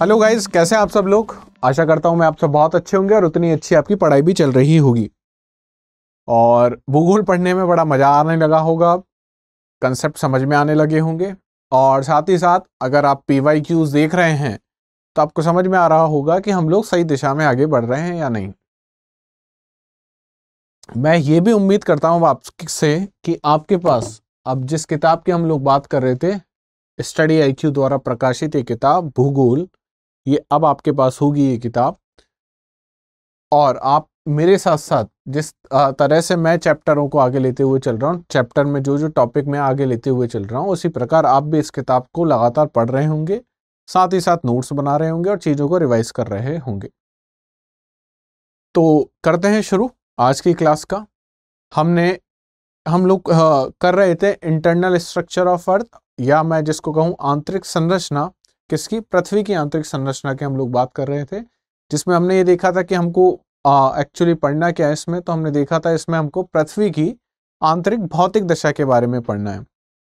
hello guys कैसे हैं आप सब लोग आशा करता हूं मैं आप सब बहुत अच्छे होंगे और उतनी अच्छी आपकी पढ़ाई भी चल रही होगी और भूगोल पढ़ने में बड़ा मज़ा आने लगा होगा कंसेप्ट समझ में आने लगे होंगे और साथ ही साथ अगर आप पी वाई क्यूज देख रहे हैं तो आपको समझ में आ रहा होगा कि हम लोग सही दिशा में आगे बढ़ रहे हैं या नहीं मैं ये भी उम्मीद करता हूँ आपसे कि आपके पास अब जिस किताब की हम लोग बात कर रहे थे स्टडी आईक्यू द्वारा प्रकाशित ये किताब भूगोल ये अब आपके पास होगी ये किताब और आप मेरे साथ साथ जिस तरह से मैं चैप्टरों को आगे लेते हुए चल रहा हूँ चैप्टर में जो जो टॉपिक मैं आगे लेते हुए चल रहा हूँ उसी प्रकार आप भी इस किताब को लगातार पढ़ रहे होंगे साथ ही साथ नोट्स बना रहे होंगे और चीज़ों को रिवाइज कर रहे होंगे तो करते हैं शुरू आज की क्लास का हमने हम लोग कर रहे थे इंटरनल स्ट्रक्चर ऑफ अर्थ या मैं जिसको कहूँ आंतरिक संरचना किसकी पृथ्वी की आंतरिक संरचना की हम लोग बात कर रहे थे जिसमें हमने ये देखा था कि हमको एक्चुअली पढ़ना क्या है इसमें तो हमने देखा था इसमें हमको पृथ्वी की आंतरिक भौतिक दशा के बारे में पढ़ना है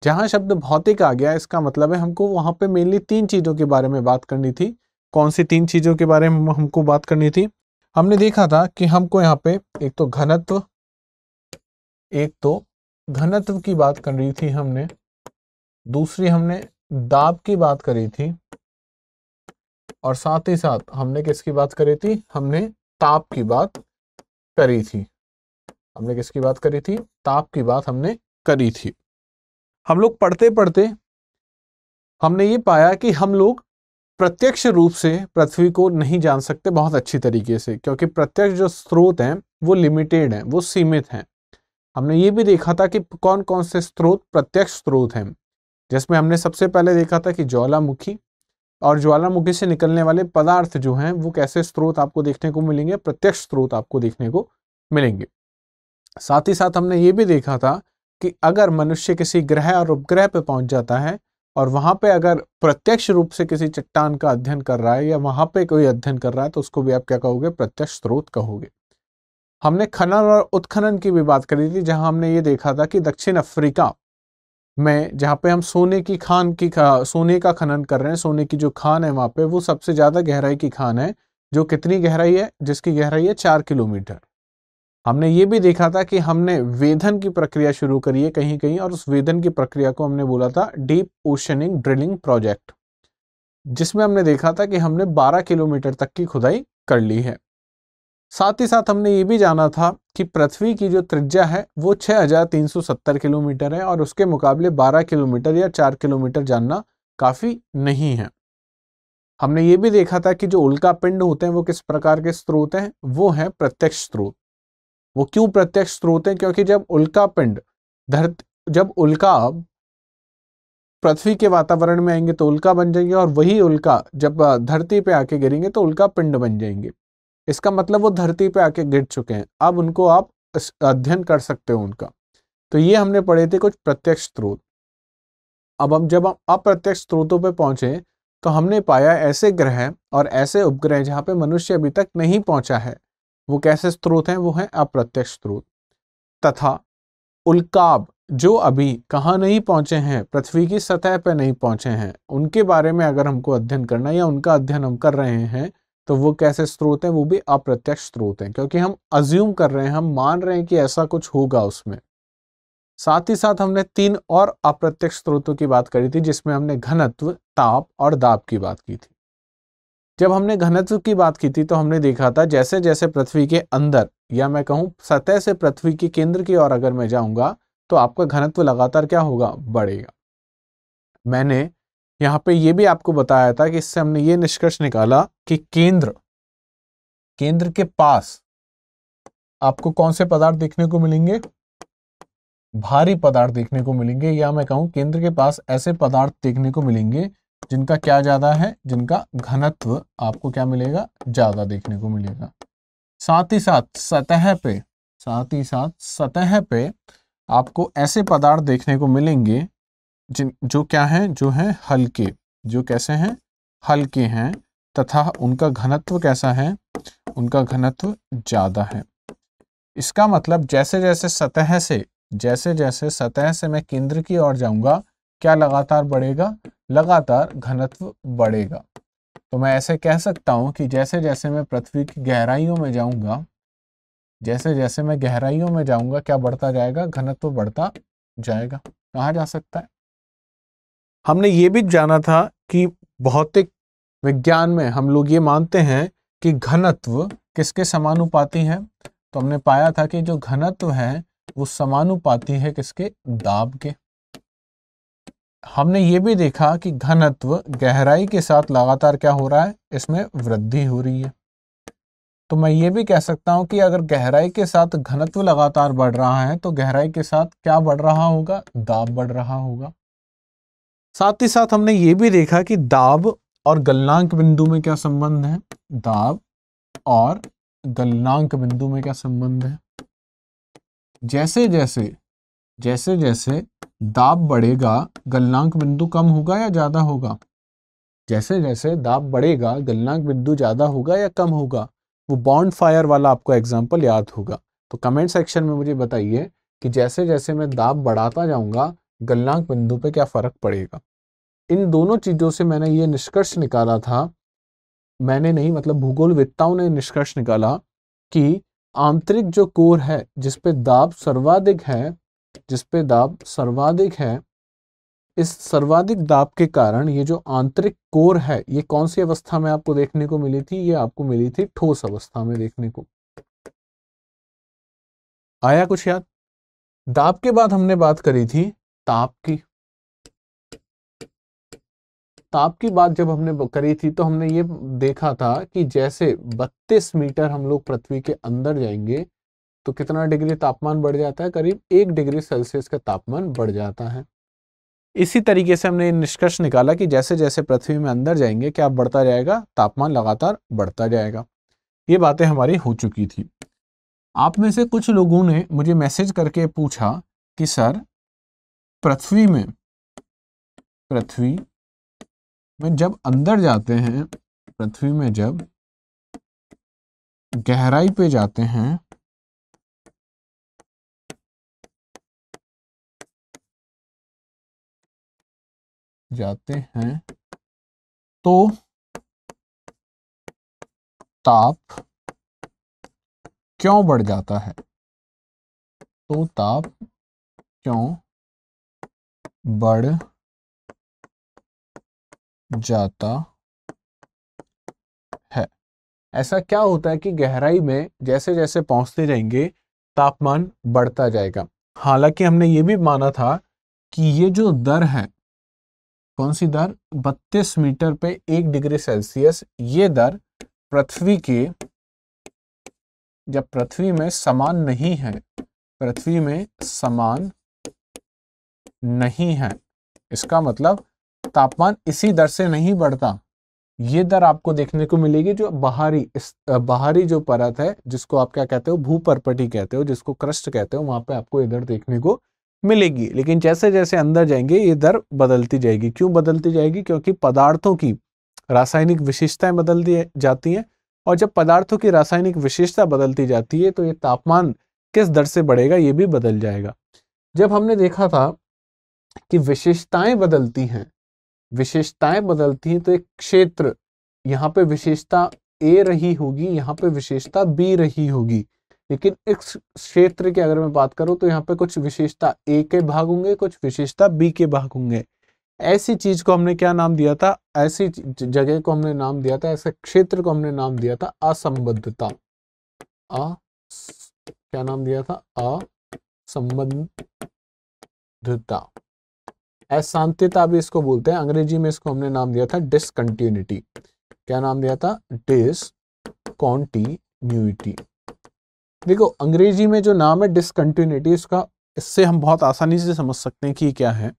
जहाँ शब्द भौतिक आ गया इसका मतलब है हमको वहाँ पे मेनली तीन चीज़ों के बारे में बात करनी थी कौन सी तीन चीज़ों के बारे में हमको बात करनी थी हमने देखा था कि हमको यहाँ पे एक तो घनत्व एक तो घनत्व की बात करनी थी हमने दूसरी हमने दाब की बात करी थी और साथ ही साथ हमने किसकी बात करी थी हमने ताप की बात करी थी हमने किसकी बात करी थी ताप की बात हमने करी थी हम लोग पढ़ते पढ़ते हमने ये पाया कि हम लोग प्रत्यक्ष रूप से पृथ्वी को नहीं जान सकते बहुत अच्छी तरीके से क्योंकि प्रत्यक्ष जो स्रोत हैं वो लिमिटेड हैं वो सीमित हैं हमने ये भी देखा था कि कौन कौन से स्रोत प्रत्यक्ष स्रोत हैं जिसमें हमने सबसे पहले देखा था कि ज्वालामुखी और ज्वालामुखी से निकलने वाले पदार्थ जो हैं वो कैसे स्रोत आपको देखने को मिलेंगे प्रत्यक्ष स्रोत आपको देखने को मिलेंगे साथ ही साथ हमने ये भी देखा था कि अगर मनुष्य किसी ग्रह और उपग्रह पर पहुंच जाता है और वहां पे अगर प्रत्यक्ष रूप से किसी चट्टान का अध्ययन कर रहा है या वहां पे कोई अध्ययन कर रहा है तो उसको भी आप क्या कहोगे प्रत्यक्ष स्रोत कहोगे हमने खनन और उत्खनन की भी बात करी थी जहां हमने ये देखा था कि दक्षिण अफ्रीका में जहाँ पे हम सोने की खान की खा, सोने का खनन कर रहे हैं सोने की जो खान है वहाँ पे वो सबसे ज़्यादा गहराई की खान है जो कितनी गहराई है जिसकी गहराई है चार किलोमीटर हमने ये भी देखा था कि हमने वेधन की प्रक्रिया शुरू करी है कहीं कहीं और उस वेधन की प्रक्रिया को हमने बोला था डीप ओशनिंग ड्रिलिंग प्रोजेक्ट जिसमें हमने देखा था कि हमने 12 किलोमीटर तक की खुदाई कर ली है साथ ही साथ हमने ये भी जाना था कि पृथ्वी की जो त्रिज्या है वो 6370 किलोमीटर है और उसके मुकाबले 12 किलोमीटर या 4 किलोमीटर जानना काफ़ी नहीं है हमने ये भी देखा था कि जो उल्का पिंड होते हैं वो किस प्रकार के स्रोत हैं वो हैं प्रत्यक्ष स्रोत वो क्यों प्रत्यक्ष स्रोत हैं क्योंकि जब उल्का पिंड धरती जब उल्का पृथ्वी के वातावरण में आएंगे तो उल्का बन जाएंगे और वही उल्का जब धरती पे आके गिरेंगे तो उल्का पिंड बन जाएंगे इसका मतलब वो धरती पे आके गिर चुके हैं अब उनको आप अध्ययन कर सकते हो उनका तो ये हमने पढ़े थे कुछ प्रत्यक्ष स्रोत अब हम जब हम अप्रत्यक्ष स्रोतों पे पहुंचे तो हमने पाया ऐसे ग्रह और ऐसे उपग्रह जहाँ पे मनुष्य अभी तक नहीं पहुंचा है वो कैसे स्रोत हैं वो हैं अप्रत्यक्ष स्रोत तथा उल्काब जो अभी कहाँ नहीं पहुंचे हैं पृथ्वी की सतह पर नहीं पहुंचे हैं उनके बारे में अगर हमको अध्ययन करना या उनका अध्ययन हम कर रहे हैं तो वो कैसे स्रोत हैं वो भी अप्रत्यक्ष स्रोत हैं क्योंकि हम अज्यूम कर रहे हैं हम मान रहे हैं कि ऐसा कुछ होगा उसमें साथ ही साथ हमने तीन और अप्रत्यक्ष स्रोतों की बात करी थी जिसमें हमने घनत्व ताप और दाब की बात की थी जब हमने घनत्व की बात की थी तो हमने देखा था जैसे जैसे पृथ्वी के अंदर या मैं कहूँ सतह से पृथ्वी के केंद्र की ओर अगर मैं जाऊँगा तो आपका घनत्व लगातार क्या होगा बढ़ेगा मैंने यहाँ पे ये भी आपको बताया था कि इससे हमने ये निष्कर्ष निकाला कि केंद्र केंद्र के पास आपको कौन से पदार्थ देखने को मिलेंगे भारी पदार्थ देखने को मिलेंगे या मैं कहूं केंद्र के पास ऐसे पदार्थ देखने को मिलेंगे जिनका क्या ज़्यादा है जिनका घनत्व आपको क्या मिलेगा ज़्यादा देखने को मिलेगा साथ ही साथ सतह पे साथ ही साथ सतह पे आपको ऐसे पदार्थ देखने को मिलेंगे जिन जो क्या है जो हैं हल्के जो कैसे हैं हल्के हैं तथा उनका घनत्व कैसा है उनका घनत्व ज़्यादा है इसका मतलब जैसे जैसे सतह से जैसे जैसे सतह से मैं केंद्र की ओर जाऊंगा क्या लगातार बढ़ेगा लगातार घनत्व बढ़ेगा तो मैं ऐसे कह सकता हूँ कि जैसे जैसे मैं पृथ्वी की गहराइयों में जाऊँगा जैसे जैसे मैं गहराइयों में जाऊँगा क्या बढ़ता जाएगा घनत्व बढ़ता जाएगा कहा जा सकता है हमने ये भी जाना था कि भौतिक विज्ञान में हम लोग ये मानते हैं कि घनत्व किसके समानुपाती है तो हमने पाया था कि जो घनत्व है वो समानुपाती है किसके दाब के हमने ये भी देखा कि घनत्व गहराई के साथ लगातार क्या हो रहा है इसमें वृद्धि हो रही है तो मैं ये भी कह सकता हूं कि अगर गहराई के साथ घनत्व लगातार बढ़ रहा है तो गहराई के साथ क्या बढ़ रहा होगा दाब बढ़ रहा होगा साथ ही साथ हमने ये भी देखा कि दाब और गलनांक बिंदु में क्या संबंध है दाब और गलनांक बिंदु में क्या संबंध है जैसे जैसे जैसे जैसे दाब बढ़ेगा गलनांक बिंदु कम होगा या ज़्यादा होगा जैसे जैसे दाब बढ़ेगा गलनांक बिंदु ज़्यादा होगा या कम होगा वो बॉन्ड फायर वाला आपको एग्जाम्पल याद होगा तो कमेंट सेक्शन में मुझे बताइए कि जैसे जैसे मैं दाब बढ़ाता जाऊंगा गलनांक बिंदु पे क्या फ़र्क पड़ेगा इन दोनों चीज़ों से मैंने ये निष्कर्ष निकाला था मैंने नहीं मतलब भूगोलविदताओं ने निष्कर्ष निकाला कि आंतरिक जो कोर है जिस पे दाब सर्वाधिक है जिस पे दाब सर्वाधिक है इस सर्वाधिक दाब के कारण ये जो आंतरिक कोर है ये कौन सी अवस्था में आपको देखने को मिली थी ये आपको मिली थी ठोस अवस्था में देखने को आया कुछ याद दाब के बाद हमने बात करी थी ताप की ताप की बात जब हमने करी थी तो हमने ये देखा था कि जैसे 32 मीटर हम लोग पृथ्वी के अंदर जाएंगे तो कितना डिग्री तापमान बढ़ जाता है करीब एक डिग्री सेल्सियस का तापमान बढ़ जाता है इसी तरीके से हमने निष्कर्ष निकाला कि जैसे जैसे पृथ्वी में अंदर जाएंगे क्या बढ़ता जाएगा तापमान लगातार बढ़ता जाएगा ये बातें हमारी हो चुकी थी आप में से कुछ लोगों ने मुझे मैसेज करके पूछा कि सर पृथ्वी में पृथ्वी में जब अंदर जाते हैं पृथ्वी में जब गहराई पे जाते हैं जाते हैं तो ताप क्यों बढ़ जाता है तो ताप क्यों बढ़ जाता है ऐसा क्या होता है कि गहराई में जैसे जैसे पहुंचते जाएंगे तापमान बढ़ता जाएगा हालांकि हमने ये भी माना था कि ये जो दर है कौन सी दर 32 मीटर पे एक डिग्री सेल्सियस ये दर पृथ्वी के जब पृथ्वी में समान नहीं है पृथ्वी में समान नहीं है इसका मतलब तापमान इसी दर से नहीं बढ़ता ये दर आपको देखने को मिलेगी जो बाहरी इस बाहरी जो परत है जिसको आप क्या कहते हो भूपरपटी कहते हो जिसको क्रस्ट कहते हो वहां पे आपको ये दर देखने को मिलेगी लेकिन जैसे जैसे अंदर जाएंगे ये दर बदलती जाएगी क्यों बदलती जाएगी क्योंकि पदार्थों की रासायनिक विशेषताएं बदलती जाती हैं और जब पदार्थों की रासायनिक विशेषता बदलती जाती है तो ये तापमान किस दर से बढ़ेगा ये भी बदल जाएगा जब हमने देखा था कि विशेषताएं बदलती हैं विशेषताएं बदलती हैं तो एक क्षेत्र यहाँ पे विशेषता ए रही होगी यहाँ पे विशेषता बी रही होगी लेकिन इस क्षेत्र की अगर मैं बात करूँ तो यहाँ पे कुछ विशेषता ए के भाग होंगे कुछ विशेषता बी के भाग होंगे ऐसी चीज को हमने क्या नाम दिया था ऐसी जगह को हमने नाम दिया था ऐसे क्षेत्र को हमने नाम दिया था असंबद्धता आ क्या नाम दिया था असंबद्धता अशांतिता भी इसको बोलते हैं अंग्रेजी में इसको हमने नाम दिया था डिसकंटिन्यूटी क्या नाम दिया था डिसकॉन्टीन्यूटी देखो अंग्रेजी में जो नाम है डिसकंटिन्यूटी इसका इससे हम बहुत आसानी से समझ सकते हैं कि क्या है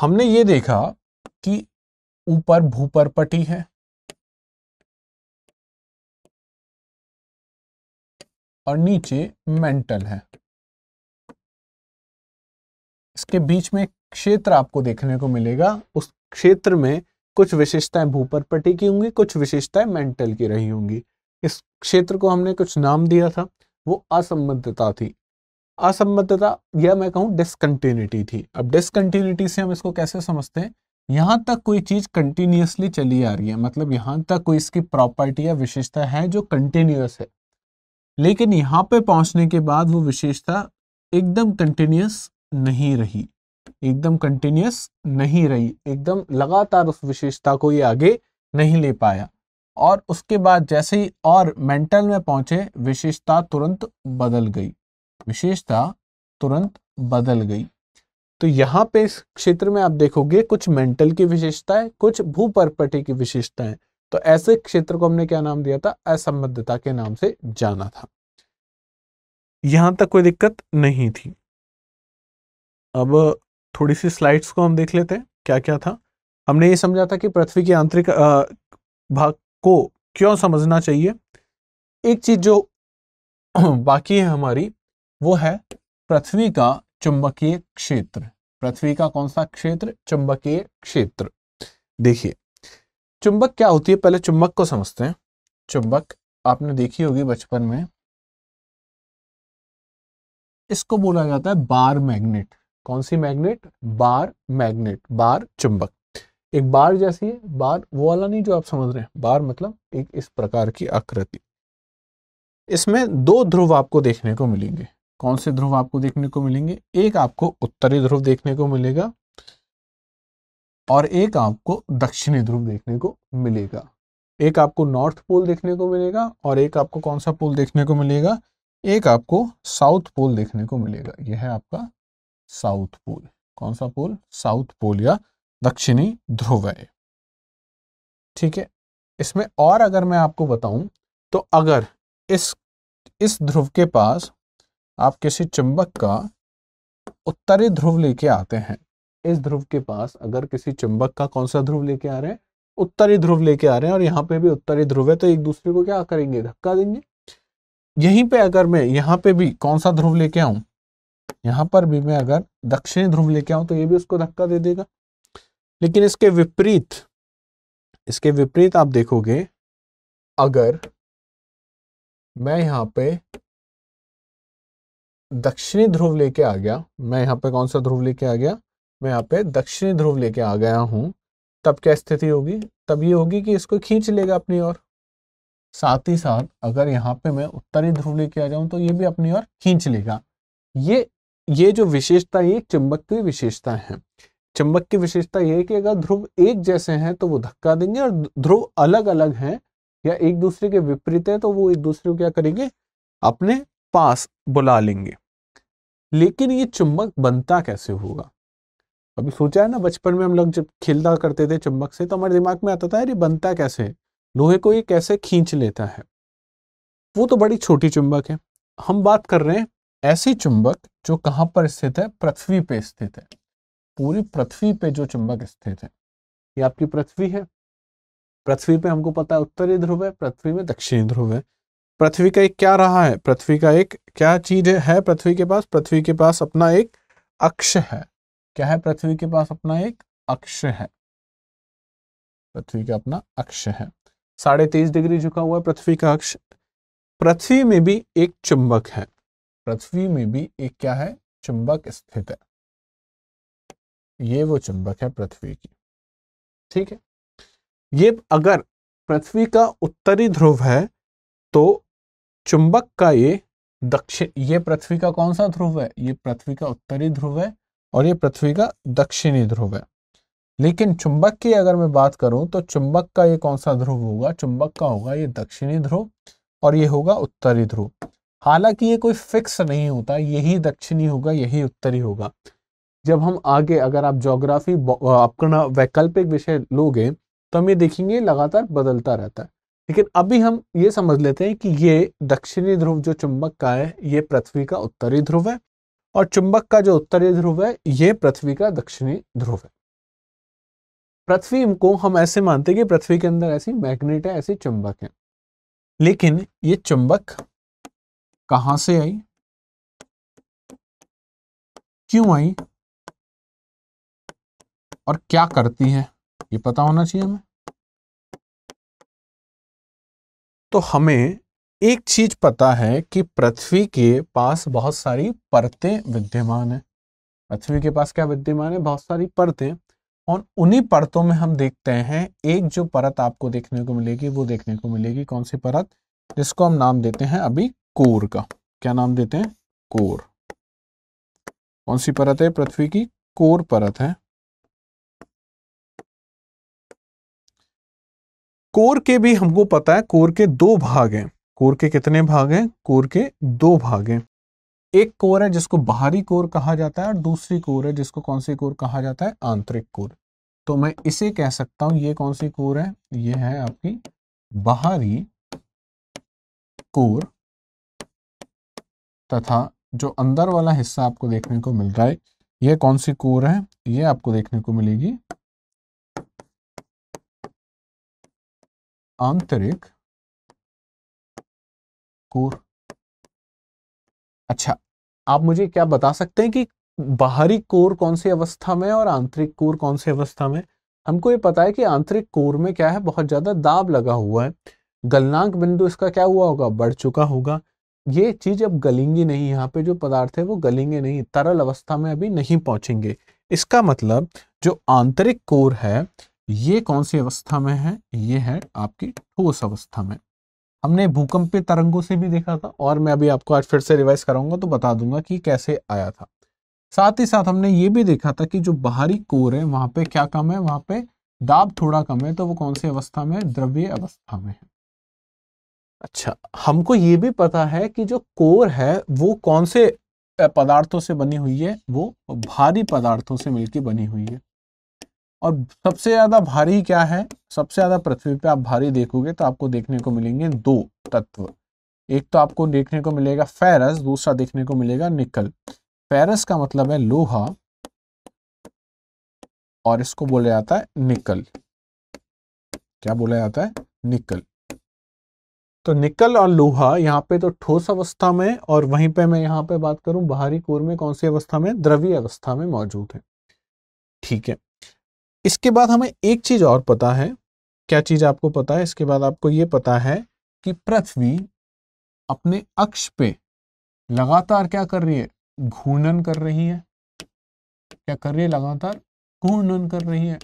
हमने ये देखा कि ऊपर भूपरपटी है और नीचे मेंटल है इसके बीच में क्षेत्र आपको देखने को मिलेगा उस क्षेत्र में कुछ विशेषताएं भूपरपटी की होंगी कुछ विशेषताएं मेंटल की रही होंगी इस क्षेत्र को हमने कुछ नाम दिया था वो असंबद्धता थी असंबद्धता या मैं कहूँ डिसकंटिन्यूटी थी अब डिसकंटिन्यूटी से हम इसको कैसे समझते हैं यहाँ तक कोई चीज़ कंटिन्यूसली चली आ रही है मतलब यहाँ तक कोई इसकी प्रॉपर्टी या विशेषता है जो कंटिन्यूस है लेकिन यहाँ पे पहुँचने के बाद वो विशेषता एकदम कंटिन्यूस नहीं रही एकदम कंटिन्यूस नहीं रही एकदम लगातार उस विशेषता को ये आगे नहीं ले पाया और उसके बाद जैसे ही और मेंटल में पहुंचे विशेषता तुरंत बदल गई विशेषता तुरंत बदल गई तो यहाँ पे इस क्षेत्र में आप देखोगे कुछ मेंटल की है कुछ भूपरपटी की विशेषताएं तो ऐसे क्षेत्र को हमने क्या नाम दिया था असंबद्धता के नाम से जाना था यहां तक कोई दिक्कत नहीं थी अब थोड़ी सी स्लाइड्स को हम देख लेते हैं क्या क्या था हमने ये समझा था कि पृथ्वी के आंतरिक भाग को क्यों समझना चाहिए एक चीज जो बाकी है हमारी वो है पृथ्वी का चुंबकीय क्षेत्र पृथ्वी का कौन सा क्षेत्र चुंबकीय क्षेत्र देखिए चुंबक क्या होती है पहले चुंबक को समझते हैं चुंबक आपने देखी होगी बचपन में इसको बोला जाता है बार मैग्नेट कौन सी मैग्नेट बार मैग्नेट बार चुंबक एक बार जैसी है बार वो वाला नहीं जो आप समझ रहे हैं बार मतलब एक इस प्रकार की आकृति इसमें दो ध्रुव आपको देखने को मिलेंगे कौन से ध्रुव आपको देखने को मिलेंगे एक आपको उत्तरी ध्रुव देखने को मिलेगा और एक आपको दक्षिणी ध्रुव देखने को मिलेगा एक आपको नॉर्थ पोल देखने को मिलेगा और एक आपको कौन सा पोल देखने को मिलेगा एक आपको साउथ पोल देखने को मिलेगा यह है आपका साउथ पोल कौन सा पोल साउथ पोल या दक्षिणी ध्रुव है ठीक है इसमें और अगर मैं आपको बताऊं तो अगर इस इस ध्रुव के पास आप किसी चुंबक का उत्तरी ध्रुव लेके आते हैं इस ध्रुव के पास अगर किसी चुंबक का कौन सा ध्रुव लेके आ रहे हैं उत्तरी ध्रुव लेके आ रहे हैं और यहाँ पे भी उत्तरी ध्रुव है तो एक दूसरे को क्या करेंगे धक्का देंगे यहीं पे अगर मैं यहाँ पे भी कौन सा ध्रुव लेके आऊं यहां पर भी मैं अगर दक्षिणी ध्रुव लेके आऊं तो ये भी उसको धक्का दे देगा लेकिन इसके विपरीत इसके विपरीत आप देखोगे अगर मैं यहां पे दक्षिणी ध्रुव लेके आ गया मैं यहां पे कौन सा ध्रुव लेके आ गया मैं यहाँ पे दक्षिणी ध्रुव लेके आ गया हूं तब क्या स्थिति होगी तब ये होगी कि इसको खींच लेगा अपनी ओर साथ ही साथ अगर यहाँ पे मैं उत्तरी ध्रुव लेके आ जाऊं तो ये भी अपनी ओर खींच लेगा ये ये जो विशेषता ये चुंबक की विशेषता है चुंबक की विशेषता यह है कि अगर ध्रुव एक जैसे हैं तो वो धक्का देंगे और ध्रुव अलग अलग हैं या एक दूसरे के विपरीत है तो वो एक दूसरे को क्या करेंगे अपने पास बुला लेंगे लेकिन ये चुंबक बनता कैसे होगा अभी सोचा है ना बचपन में हम लोग जब खेलता करते थे चुंबक से तो हमारे दिमाग में आता था अरे बनता कैसे लोहे को ये कैसे खींच लेता है वो तो बड़ी छोटी चुंबक है हम बात कर रहे हैं ऐसी चुंबक जो कहाँ पर स्थित है पृथ्वी पे स्थित है पूरी पृथ्वी पे जो चुंबक स्थित है ये आपकी पृथ्वी है पृथ्वी पे हमको पता है उत्तरी ध्रुव है पृथ्वी में दक्षिणी ध्रुव है पृथ्वी का एक क्या रहा है पृथ्वी का एक क्या चीज है पृथ्वी के पास पृथ्वी के पास अपना एक अक्ष है क्या है पृथ्वी के पास अपना एक अक्ष है पृथ्वी का अपना अक्ष है साढ़े तेईस डिग्री झुका हुआ है पृथ्वी का अक्ष पृथ्वी में भी एक चुंबक है पृथ्वी में भी एक क्या है चुंबक स्थित है ये वो चुंबक है पृथ्वी की ठीक है ये अगर पृथ्वी का उत्तरी ध्रुव है तो चुंबक का ये दक्षिण ये पृथ्वी का कौन सा ध्रुव है ये पृथ्वी का उत्तरी ध्रुव है और ये पृथ्वी का दक्षिणी ध्रुव है लेकिन चुंबक की अगर मैं बात करूं तो चुंबक का ये कौन सा ध्रुव होगा चुंबक का होगा ये दक्षिणी ध्रुव और ये होगा उत्तरी ध्रुव हालांकि ये कोई फिक्स नहीं होता यही दक्षिणी होगा यही उत्तरी होगा जब हम आगे अगर आप जोग्राफी अपना वैकल्पिक विषय लोगे तो हम ये देखेंगे लगातार बदलता रहता है लेकिन अभी हम ये समझ लेते हैं कि ये दक्षिणी ध्रुव जो चुंबक का है ये पृथ्वी का उत्तरी ध्रुव है और चुंबक का जो उत्तरी ध्रुव है ये पृथ्वी का दक्षिणी ध्रुव है पृथ्वी को हम ऐसे मानते हैं कि पृथ्वी के अंदर ऐसी मैग्नेट है ऐसी चुंबक है लेकिन ये चुंबक कहां से आई क्यों आई और क्या करती है ये पता होना चाहिए हमें तो हमें एक चीज पता है कि पृथ्वी के पास बहुत सारी परतें विद्यमान है पृथ्वी के पास क्या विद्यमान है बहुत सारी परतें और उन्हीं परतों में हम देखते हैं एक जो परत आपको देखने को मिलेगी वो देखने को मिलेगी कौन सी परत जिसको हम नाम देते हैं अभी कोर का क्या नाम देते हैं कोर कौन सी परत है पृथ्वी की कोर परत है कोर के भी हमको पता है कोर के दो भाग हैं कोर के कितने भाग हैं कोर के दो भाग हैं एक कोर है जिसको बाहरी कोर कहा जाता है और दूसरी कोर है जिसको कौन सी कोर कहा जाता है आंतरिक कोर तो मैं इसे कह सकता हूं ये कौन सी कोर है ये है आपकी बाहरी कोर तथा जो अंदर वाला हिस्सा आपको देखने को मिल रहा है ये कौन सी कोर है ये आपको देखने को मिलेगी आंतरिक कोर अच्छा आप मुझे क्या बता सकते हैं कि बाहरी कोर कौन सी अवस्था में और आंतरिक कोर कौन सी अवस्था में हमको ये पता है कि आंतरिक कोर में क्या है बहुत ज्यादा दाब लगा हुआ है गलनांक बिंदु इसका क्या हुआ होगा बढ़ चुका होगा ये चीज अब गलेंगी नहीं यहाँ पे जो पदार्थ है वो गलेंगे नहीं तरल अवस्था में अभी नहीं पहुंचेंगे इसका मतलब जो आंतरिक कोर है ये कौन सी अवस्था में है ये है आपकी ठोस अवस्था में हमने भूकंपीय तरंगों से भी देखा था और मैं अभी आपको आज फिर से रिवाइज कराऊंगा तो बता दूंगा कि कैसे आया था साथ ही साथ हमने ये भी देखा था कि जो बाहरी कोर है वहां पे क्या कम है वहां पे दाब थोड़ा कम है तो वो कौन सी अवस्था में द्रव्य अवस्था में है अच्छा हमको ये भी पता है कि जो कोर है वो कौन से पदार्थों से बनी हुई है वो भारी पदार्थों से मिलकर बनी हुई है और सबसे ज़्यादा भारी क्या है सबसे ज़्यादा पृथ्वी पे आप भारी देखोगे तो आपको देखने को मिलेंगे दो तत्व एक तो आपको देखने को मिलेगा फेरस दूसरा देखने को मिलेगा निकल फेरस का मतलब है लोहा और इसको बोला जाता है निकल क्या बोला जाता है निकल तो निकल और लोहा यहाँ पे तो ठोस अवस्था में और वहीं पे मैं यहाँ पे बात करूं बाहरी कोर में कौन सी अवस्था में द्रवी अवस्था में मौजूद है ठीक है इसके बाद हमें एक चीज और पता है क्या चीज आपको पता है इसके बाद आपको ये पता है कि पृथ्वी अपने अक्ष पे लगातार क्या कर रही है घूर्णन कर रही है क्या कर रही है लगातार घूर्णन कर रही है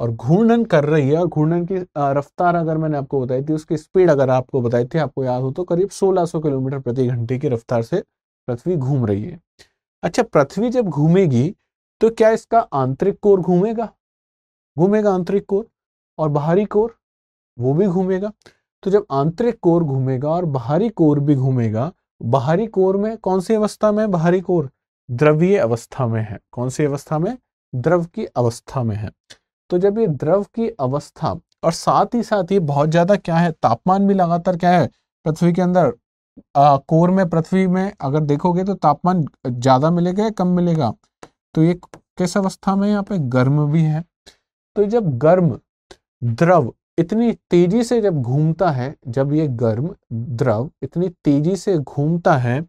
और घूर्णन कर रही है और घूर्णन की रफ्तार अगर मैंने आपको बताई थी उसकी स्पीड अगर आपको बताई थी आपको याद हो तो करीब 1600 किलोमीटर प्रति घंटे की रफ्तार से पृथ्वी घूम रही है अच्छा पृथ्वी जब घूमेगी तो क्या इसका आंतरिक कोर घूमेगा घूमेगा आंतरिक कोर और बाहरी कोर वो भी घूमेगा तो जब आंतरिक कोर घूमेगा और बाहरी कोर भी घूमेगा बाहरी कोर में कौन सी अवस्था में बाहरी कोर द्रव्य अवस्था में है कौन सी अवस्था में द्रव की अवस्था में है तो जब ये द्रव की अवस्था और साथ ही साथ ये बहुत ज़्यादा क्या है तापमान भी लगातार क्या है पृथ्वी के अंदर आ, कोर में पृथ्वी में अगर देखोगे तो तापमान ज़्यादा मिलेगा या कम मिलेगा तो ये किस अवस्था में यहाँ पे गर्म भी है तो जब गर्म द्रव इतनी तेजी से जब घूमता है जब ये गर्म द्रव इतनी तेजी से घूमता है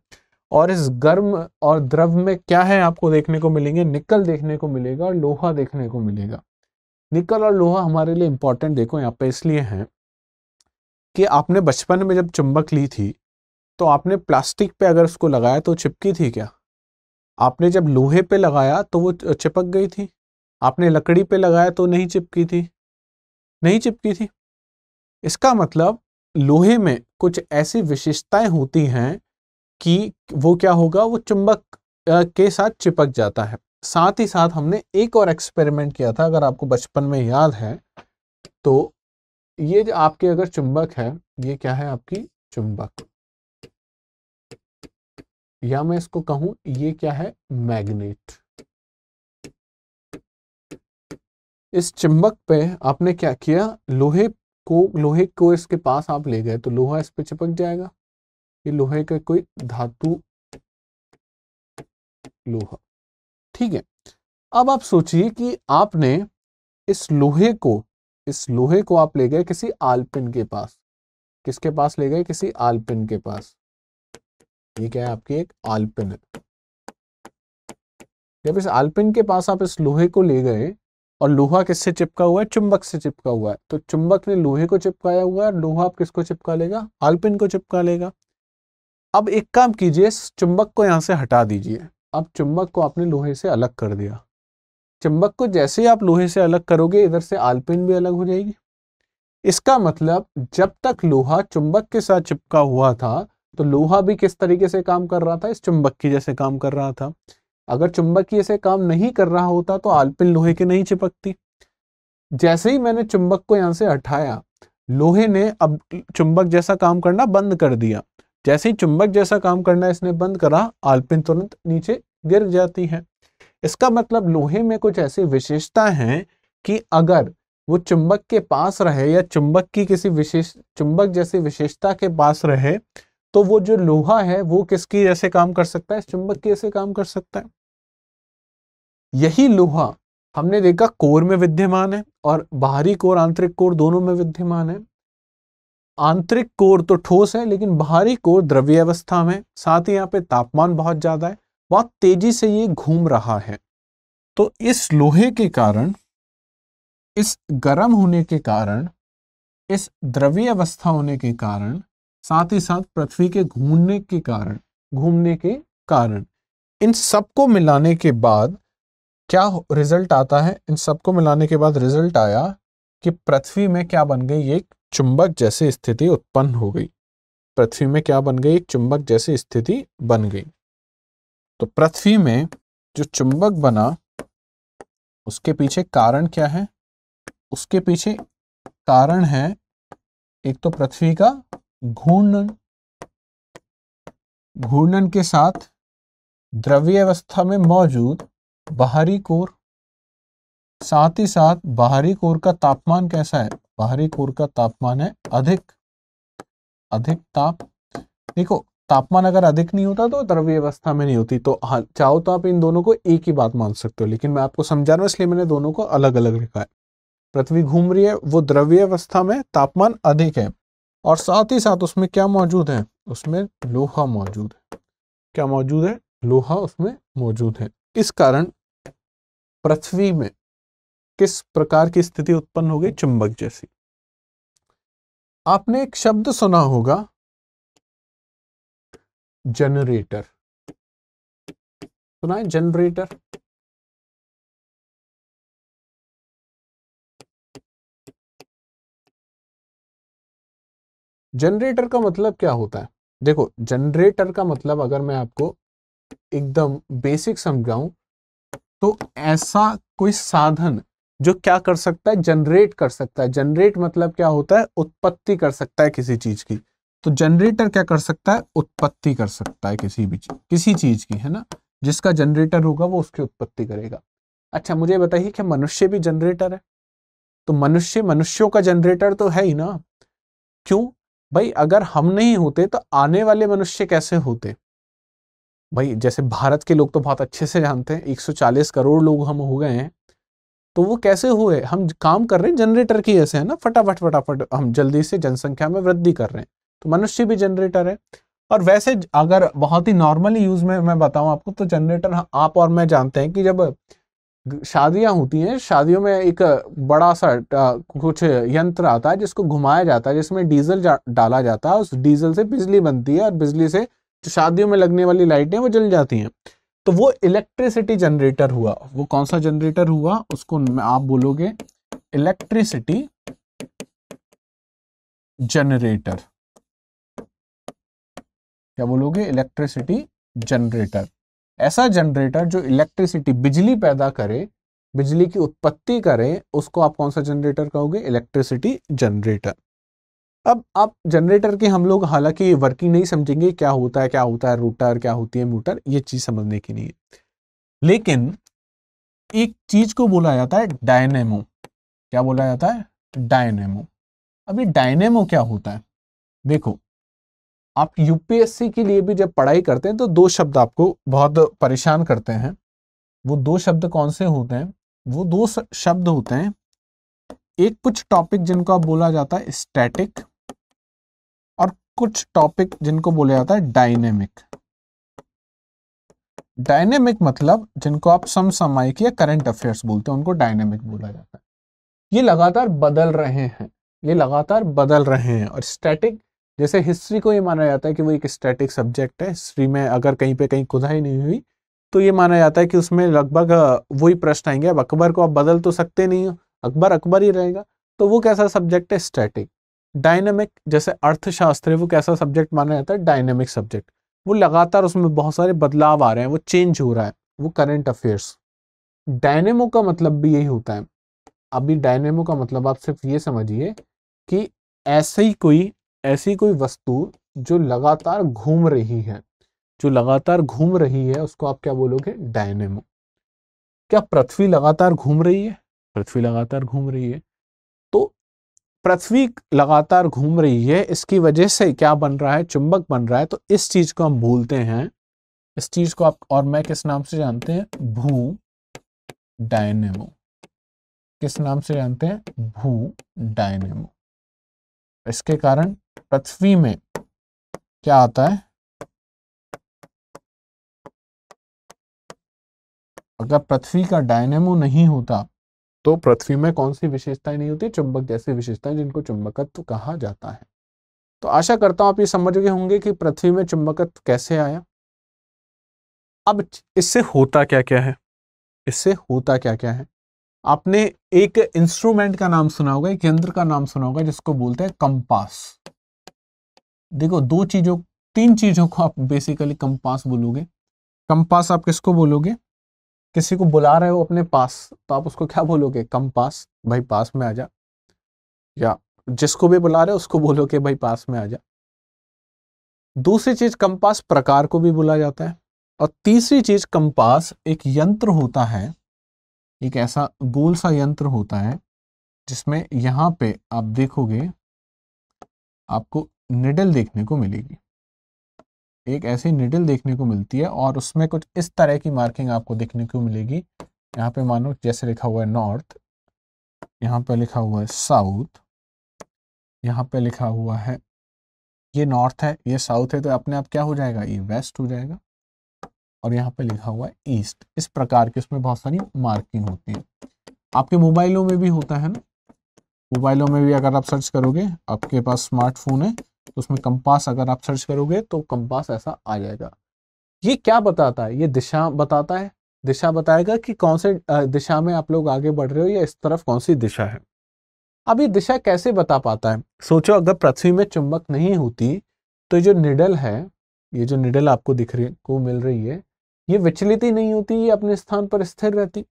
और इस गर्म और द्रव में क्या है आपको देखने को मिलेंगे निकल देखने को मिलेगा और लोहा देखने को मिलेगा निकल और लोहा हमारे लिए इम्पॉर्टेंट देखो यहाँ पे इसलिए है कि आपने बचपन में जब चुंबक ली थी तो आपने प्लास्टिक पे अगर उसको लगाया तो चिपकी थी क्या आपने जब लोहे पे लगाया तो वो चिपक गई थी आपने लकड़ी पे लगाया तो नहीं चिपकी थी नहीं चिपकी थी इसका मतलब लोहे में कुछ ऐसी विशेषताएं होती हैं कि वो क्या होगा वो चुंबक के साथ चिपक जाता है साथ ही साथ हमने एक और एक्सपेरिमेंट किया था अगर आपको बचपन में याद है तो ये जो आपके अगर चुंबक है ये क्या है आपकी चुंबक या मैं इसको कहूं ये क्या है मैग्नेट इस चुंबक पे आपने क्या किया लोहे को लोहे को इसके पास आप ले गए तो लोहा इस पे चिपक जाएगा ये लोहे का कोई धातु लोहा ठीक है अब आप सोचिए कि आपने इस लोहे को इस लोहे को आप ले गए किसी आलपिन के पास किसके पास ले गए किसी आलपिन के पास ये क्या है आपकी एक आलपिन है जब इस आलपिन के पास आप इस लोहे को ले गए और लोहा किससे चिपका हुआ है चुंबक से चिपका हुआ है तो चुंबक ने लोहे को चिपकाया हुआ है लोहा आप किसको चिपका लेगा आलपिन को चिपका लेगा अब एक काम कीजिए इस चुंबक को यहां से हटा दीजिए अब चुंबक को आपने लोहे से अलग कर दिया चुंबक को जैसे ही आप लोहे से अलग करोगे इधर से आलपिन भी अलग हो जाएगी इसका मतलब जब तक लोहा चुंबक के साथ चिपका हुआ था तो लोहा भी किस तरीके से काम कर रहा था इस चुंबक की जैसे काम कर रहा था अगर चुंबक की जैसे काम नहीं कर रहा होता तो आलपिन लोहे के नहीं चिपकती जैसे ही मैंने चुंबक को यहां से हटाया लोहे ने अब चुंबक जैसा काम करना बंद कर दिया जैसे ही चुंबक जैसा काम करना इसने बंद करा आल्पिन तुरंत नीचे गिर जाती है इसका मतलब लोहे में कुछ ऐसी विशेषता है कि अगर वो चुंबक के पास रहे या चुंबक की किसी विशेष चुंबक जैसी विशेषता के पास रहे तो वो जो लोहा है वो किसकी जैसे काम कर सकता है चुंबक की जैसे काम कर सकता है यही लोहा हमने देखा कोर में विद्यमान है और बाहरी कोर आंतरिक कोर दोनों में विद्यमान है आंतरिक कोर तो ठोस है लेकिन बाहरी कोर द्रव्य अवस्था में साथ ही यहाँ पे तापमान बहुत ज़्यादा है बहुत तेजी से ये घूम रहा है तो इस लोहे के कारण इस गर्म होने के कारण इस द्रव्य अवस्था होने के कारण साथ ही साथ पृथ्वी के घूमने के कारण घूमने के कारण इन सबको मिलाने के बाद क्या रिजल्ट आता है इन सबको मिलाने के बाद रिजल्ट आया कि पृथ्वी में क्या बन गई एक चुंबक जैसी स्थिति उत्पन्न हो गई पृथ्वी में क्या बन गई एक चुंबक जैसी स्थिति बन गई तो पृथ्वी में जो चुंबक बना उसके पीछे कारण क्या है उसके पीछे कारण है एक तो पृथ्वी का घूर्णन घूर्णन के साथ द्रव्य अवस्था में मौजूद बाहरी कोर साथ ही साथ बाहरी कोर का तापमान कैसा है बाहरी कोर का तापमान है अधिक अधिक ताप देखो तापमान अगर अधिक नहीं होता तो द्रव्य अवस्था में नहीं होती तो हाँ चाहो तो आप इन दोनों को एक ही बात मान सकते हो लेकिन मैं आपको समझा रहा हूं इसलिए मैंने दोनों को अलग अलग लिखा है पृथ्वी घूम रही है वो द्रव्य अवस्था में तापमान अधिक है और साथ ही साथ उसमें क्या मौजूद है उसमें लोहा मौजूद है क्या मौजूद है लोहा उसमें मौजूद है इस कारण पृथ्वी में किस प्रकार की स्थिति उत्पन्न हो गई चुंबक जैसी आपने एक शब्द सुना होगा जनरेटर सुना है जनरेटर जनरेटर का मतलब क्या होता है देखो जनरेटर का मतलब अगर मैं आपको एकदम बेसिक समझाऊं तो ऐसा कोई साधन जो क्या कर सकता है जनरेट कर सकता है जनरेट मतलब क्या होता है उत्पत्ति कर सकता है किसी चीज की तो जनरेटर क्या कर सकता है उत्पत्ति कर सकता है किसी भी चीज किसी चीज की है ना जिसका जनरेटर होगा वो उसकी उत्पत्ति करेगा अच्छा मुझे बताइए क्या मनुष्य भी जनरेटर है तो मनुष्य मनुष्यों का जनरेटर तो है ही ना क्यों भाई अगर हम नहीं होते तो आने वाले मनुष्य कैसे होते भाई जैसे भारत के लोग तो बहुत अच्छे से जानते हैं 140 करोड़ लोग हम हो गए हैं तो वो कैसे हुए हम काम कर रहे हैं जनरेटर की ऐसे है ना फटाफट फटाफट हम जल्दी से जनसंख्या में वृद्धि कर रहे हैं तो मनुष्य भी जनरेटर है और वैसे अगर बहुत ही नॉर्मली यूज में मैं बताऊं आपको तो जनरेटर आप और मैं जानते हैं कि जब शादियां होती हैं शादियों में एक बड़ा सा कुछ यंत्र आता है जिसको घुमाया जाता है जिसमें डीजल जा, डाला जाता है उस डीजल से बिजली बनती है और बिजली से जो शादियों में लगने वाली लाइटें वो जल जाती हैं तो वो इलेक्ट्रिसिटी जनरेटर हुआ वो कौन सा जनरेटर हुआ उसको आप बोलोगे इलेक्ट्रिसिटी जनरेटर क्या बोलोगे इलेक्ट्रिसिटी जनरेटर ऐसा जनरेटर जो इलेक्ट्रिसिटी बिजली पैदा करे बिजली की उत्पत्ति करे उसको आप कौन सा जनरेटर कहोगे इलेक्ट्रिसिटी जनरेटर अब आप जनरेटर के हम लोग हालांकि वर्किंग नहीं समझेंगे क्या होता है क्या होता है रोटर क्या होती है मोटर ये चीज़ समझने के लिए लेकिन एक चीज़ को बोला जाता है डायनेमो क्या बोला जाता है डायनेमो अब ये डायनेमो क्या होता है देखो आप यूपीएससी के लिए भी जब पढ़ाई करते हैं तो दो शब्द आपको बहुत परेशान करते हैं वो दो शब्द कौन से होते हैं वो दो शब्द होते हैं एक कुछ टॉपिक जिनको आप बोला जाता है स्टैटिक कुछ टॉपिक जिनको बोला जाता है डायनेमिक डायनेमिक मतलब जिनको आप समसामयिक या करंट अफेयर्स बोलते हैं उनको डायनेमिक बोला जाता है ये लगातार बदल रहे हैं ये लगातार बदल रहे हैं और स्टैटिक जैसे हिस्ट्री को ये माना जाता है कि वो एक स्टैटिक सब्जेक्ट है हिस्ट्री में अगर कहीं पे कहीं खुदाई नहीं हुई तो ये माना जाता है कि उसमें लगभग वही प्रश्न आएंगे अब अकबर को आप बदल तो सकते नहीं हो अकबर अकबर ही रहेगा तो वो कैसा सब्जेक्ट है स्टैटिक डायनेमिक जैसे अर्थशास्त्र है वो कैसा सब्जेक्ट माना जाता है डायनेमिक सब्जेक्ट वो लगातार उसमें बहुत सारे बदलाव आ रहे हैं वो चेंज हो रहा है वो करेंट अफेयर्स डायनेमो का मतलब भी यही होता है अभी डायनेमो का मतलब आप सिर्फ ये समझिए कि ऐसे ही कोई ऐसी कोई वस्तु जो लगातार घूम रही है जो लगातार घूम रही है उसको आप क्या बोलोगे डायनेमो क्या पृथ्वी लगातार घूम रही है पृथ्वी लगातार घूम रही है पृथ्वी लगातार घूम रही है इसकी वजह से क्या बन रहा है चुंबक बन रहा है तो इस चीज को हम भूलते हैं इस चीज को आप और मैं किस नाम से जानते हैं भू डायनेमो किस नाम से जानते हैं भू डायनेमो इसके कारण पृथ्वी में क्या आता है अगर पृथ्वी का डायनेमो नहीं होता तो पृथ्वी में कौन सी विशेषताएं नहीं होती चुंबक जैसी विशेषताएं जिनको चुंबकत्व कहा जाता है तो आशा करता हूं आप ये समझ गए होंगे कि पृथ्वी में चुंबकत्व कैसे आया अब इससे होता क्या क्या है इससे होता क्या क्या है आपने एक इंस्ट्रूमेंट का नाम सुना होगा एक यंत्र का नाम सुना होगा जिसको बोलते हैं कंपास देखो दो चीजों तीन चीजों को आप बेसिकली कंपास बोलोगे कंपास आप किसको बोलोगे किसी को बुला रहे हो अपने पास तो आप उसको क्या बोलोगे कम पास भाई पास में आ जा या जिसको भी बुला रहे हो उसको बोलो कि भाई पास में आ जा दूसरी चीज कंपास प्रकार को भी बोला जाता है और तीसरी चीज कंपास एक यंत्र होता है एक ऐसा गोल सा यंत्र होता है जिसमें यहाँ पे आप देखोगे आपको निडल देखने को मिलेगी एक ऐसी निडिल देखने को मिलती है और उसमें कुछ इस तरह की मार्किंग आपको देखने को मिलेगी यहाँ पे मानो जैसे लिखा हुआ है नॉर्थ यहाँ पे लिखा हुआ है साउथ यहाँ पे लिखा हुआ है ये नॉर्थ है ये साउथ है तो अपने आप क्या हो जाएगा ये वेस्ट हो जाएगा और यहाँ पे लिखा हुआ है ईस्ट इस प्रकार की उसमें बहुत सारी मार्किंग होती है आपके मोबाइलों में भी होता है ना मोबाइलों में भी अगर आप सर्च करोगे आपके पास स्मार्टफोन है तो उसमें कंपास अगर आप सर्च करोगे तो कंपास ऐसा आ जाएगा ये क्या बताता है ये दिशा बताता है दिशा बताएगा कि कौन से दिशा में आप लोग आगे बढ़ रहे हो या इस तरफ कौन सी दिशा है अब ये दिशा कैसे बता पाता है सोचो अगर पृथ्वी में चुंबक नहीं होती तो जो निडल है ये जो निडल आपको दिख रही को मिल रही है ये विचलित ही नहीं होती ये अपने स्थान पर स्थिर रहती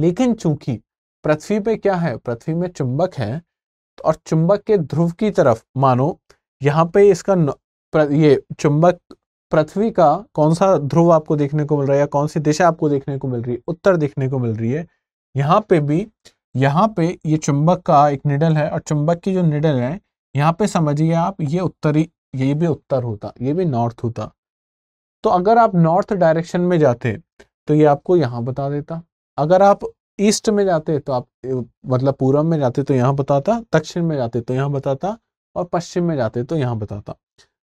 लेकिन चूंकि पृथ्वी पे क्या है पृथ्वी में चुंबक है और चुंबक के ध्रुव की तरफ मानो यहाँ पे इसका न, प्र, ये चुंबक पृथ्वी का कौन सा ध्रुव आपको देखने को मिल रहा है या कौन सी दिशा आपको देखने को मिल रही है उत्तर देखने को मिल रही है यहाँ पे भी यहाँ पे ये चुंबक का एक निडल है और चुंबक की जो निडल है यहाँ पे समझिए आप ये उत्तरी ये भी उत्तर होता ये भी नॉर्थ होता तो अगर आप नॉर्थ डायरेक्शन में जाते तो ये आपको यहाँ बता देता अगर आप ईस्ट में जाते तो आप मतलब पूर्व में जाते तो यहाँ बताता दक्षिण में जाते तो यहाँ बताता और पश्चिम में जाते तो यहाँ बताता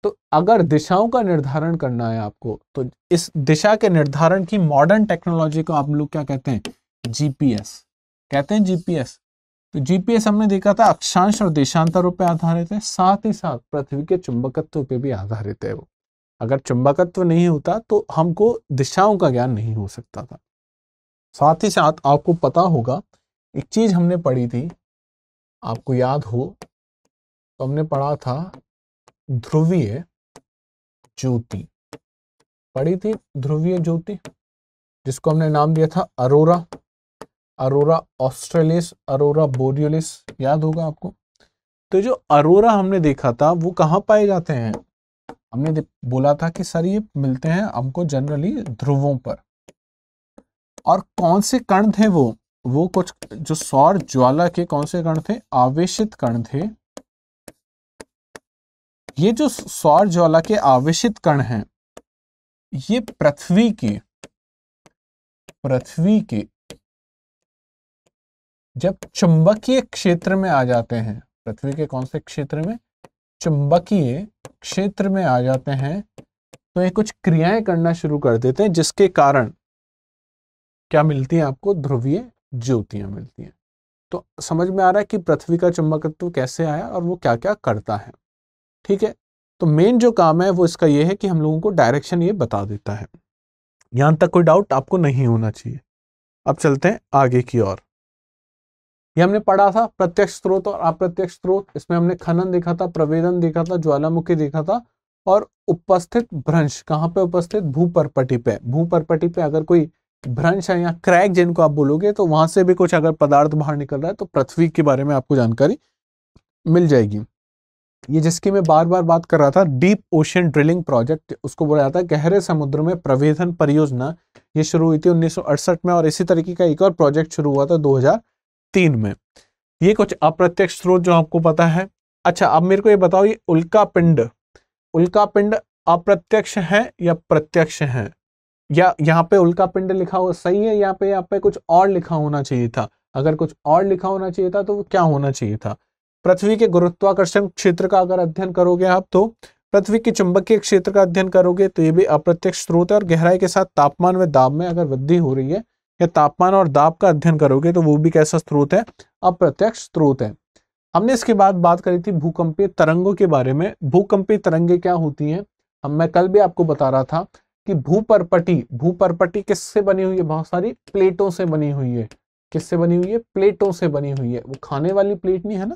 तो अगर दिशाओं का निर्धारण करना है आपको तो इस दिशा के निर्धारण की मॉडर्न टेक्नोलॉजी को आप लोग क्या कहते हैं जीपीएस कहते हैं जीपीएस तो जीपीएस हमने देखा था अक्षांश और देशांतरों पर आधारित है साथ ही साथ पृथ्वी के चुंबकत्व पे भी आधारित है वो अगर चुंबकत्व नहीं होता तो हमको दिशाओं का ज्ञान नहीं हो सकता था साथ ही साथ आपको पता होगा एक चीज हमने पढ़ी थी आपको याद हो तो हमने पढ़ा था ध्रुवीय ज्योति पढ़ी थी ध्रुवीय ज्योति जिसको हमने नाम दिया था aurora aurora australis aurora borealis याद होगा आपको तो जो अरोरा हमने देखा था वो कहाँ पाए जाते हैं हमने बोला था कि सर ये मिलते हैं हमको जनरली ध्रुवों पर और कौन से कण थे वो वो कुछ जो सौर ज्वाला के कौन से कण थे आवेशित कण थे ये जो सौर ज्वाला के आवेशित कण हैं ये पृथ्वी के पृथ्वी के जब चुंबकीय क्षेत्र में आ जाते हैं पृथ्वी के कौन से क्षेत्र में चुंबकीय क्षेत्र में आ जाते हैं तो ये कुछ क्रियाएं करना शुरू कर देते हैं जिसके कारण क्या मिलती है आपको ध्रुवीय ज्योतियां मिलती हैं तो समझ में आ रहा है कि पृथ्वी का चुंबकत्व कैसे आया और वो क्या क्या करता है ठीक है तो मेन जो काम है वो इसका ये है कि हम लोगों को डायरेक्शन ये बता देता है यहां तक कोई डाउट आपको नहीं होना चाहिए अब चलते हैं आगे की ओर ये हमने पढ़ा था प्रत्यक्ष स्रोत और अप्रत्यक्ष स्रोत इसमें हमने खनन देखा था प्रवेदन देखा था ज्वालामुखी देखा था और उपस्थित भ्रंश कहाँ पे उपस्थित भूपरपटी पे भूपरपटी पे अगर कोई भ्रंश है या क्रैक जिनको आप बोलोगे तो वहां से भी कुछ अगर पदार्थ बाहर निकल रहा है तो पृथ्वी के बारे में आपको जानकारी मिल जाएगी ये जिसकी मैं बार बार बात कर रहा था डीप ओशन ड्रिलिंग प्रोजेक्ट उसको बोला जाता है गहरे समुद्र में प्रवेधन परियोजना ये शुरू हुई थी 1968 में और इसी तरीके का एक और प्रोजेक्ट शुरू हुआ था 2003 में ये कुछ अप्रत्यक्ष स्रोत जो आपको पता है अच्छा अब मेरे को ये बताओ ये उल्का पिंड उल्का पिंड अप्रत्यक्ष है या प्रत्यक्ष है या यहाँ पे उल्का पिंड लिखा हुआ सही है यहाँ पे यहाँ पे कुछ और लिखा होना चाहिए था अगर कुछ और लिखा होना चाहिए था तो वो क्या होना चाहिए था पृथ्वी के गुरुत्वाकर्षण क्षेत्र का अगर अध्ययन करोगे आप तो पृथ्वी के चुंबकीय क्षेत्र का अध्ययन करोगे तो ये भी अप्रत्यक्ष स्रोत है और गहराई के साथ तापमान व दाब में अगर वृद्धि हो रही है या तापमान और दाब का अध्ययन करोगे तो वो भी कैसा स्रोत है अप्रत्यक्ष स्रोत है हमने इसके बाद बात करी थी भूकंपीय तरंगों के बारे में भूकंपीय तरंगे क्या होती हैं हम मैं कल भी आपको बता रहा था कि भूपरपटी भूपरपटी किससे बनी हुई है बहुत सारी प्लेटों से बनी हुई है किससे बनी हुई है प्लेटों से बनी हुई है वो खाने वाली प्लेट नहीं है ना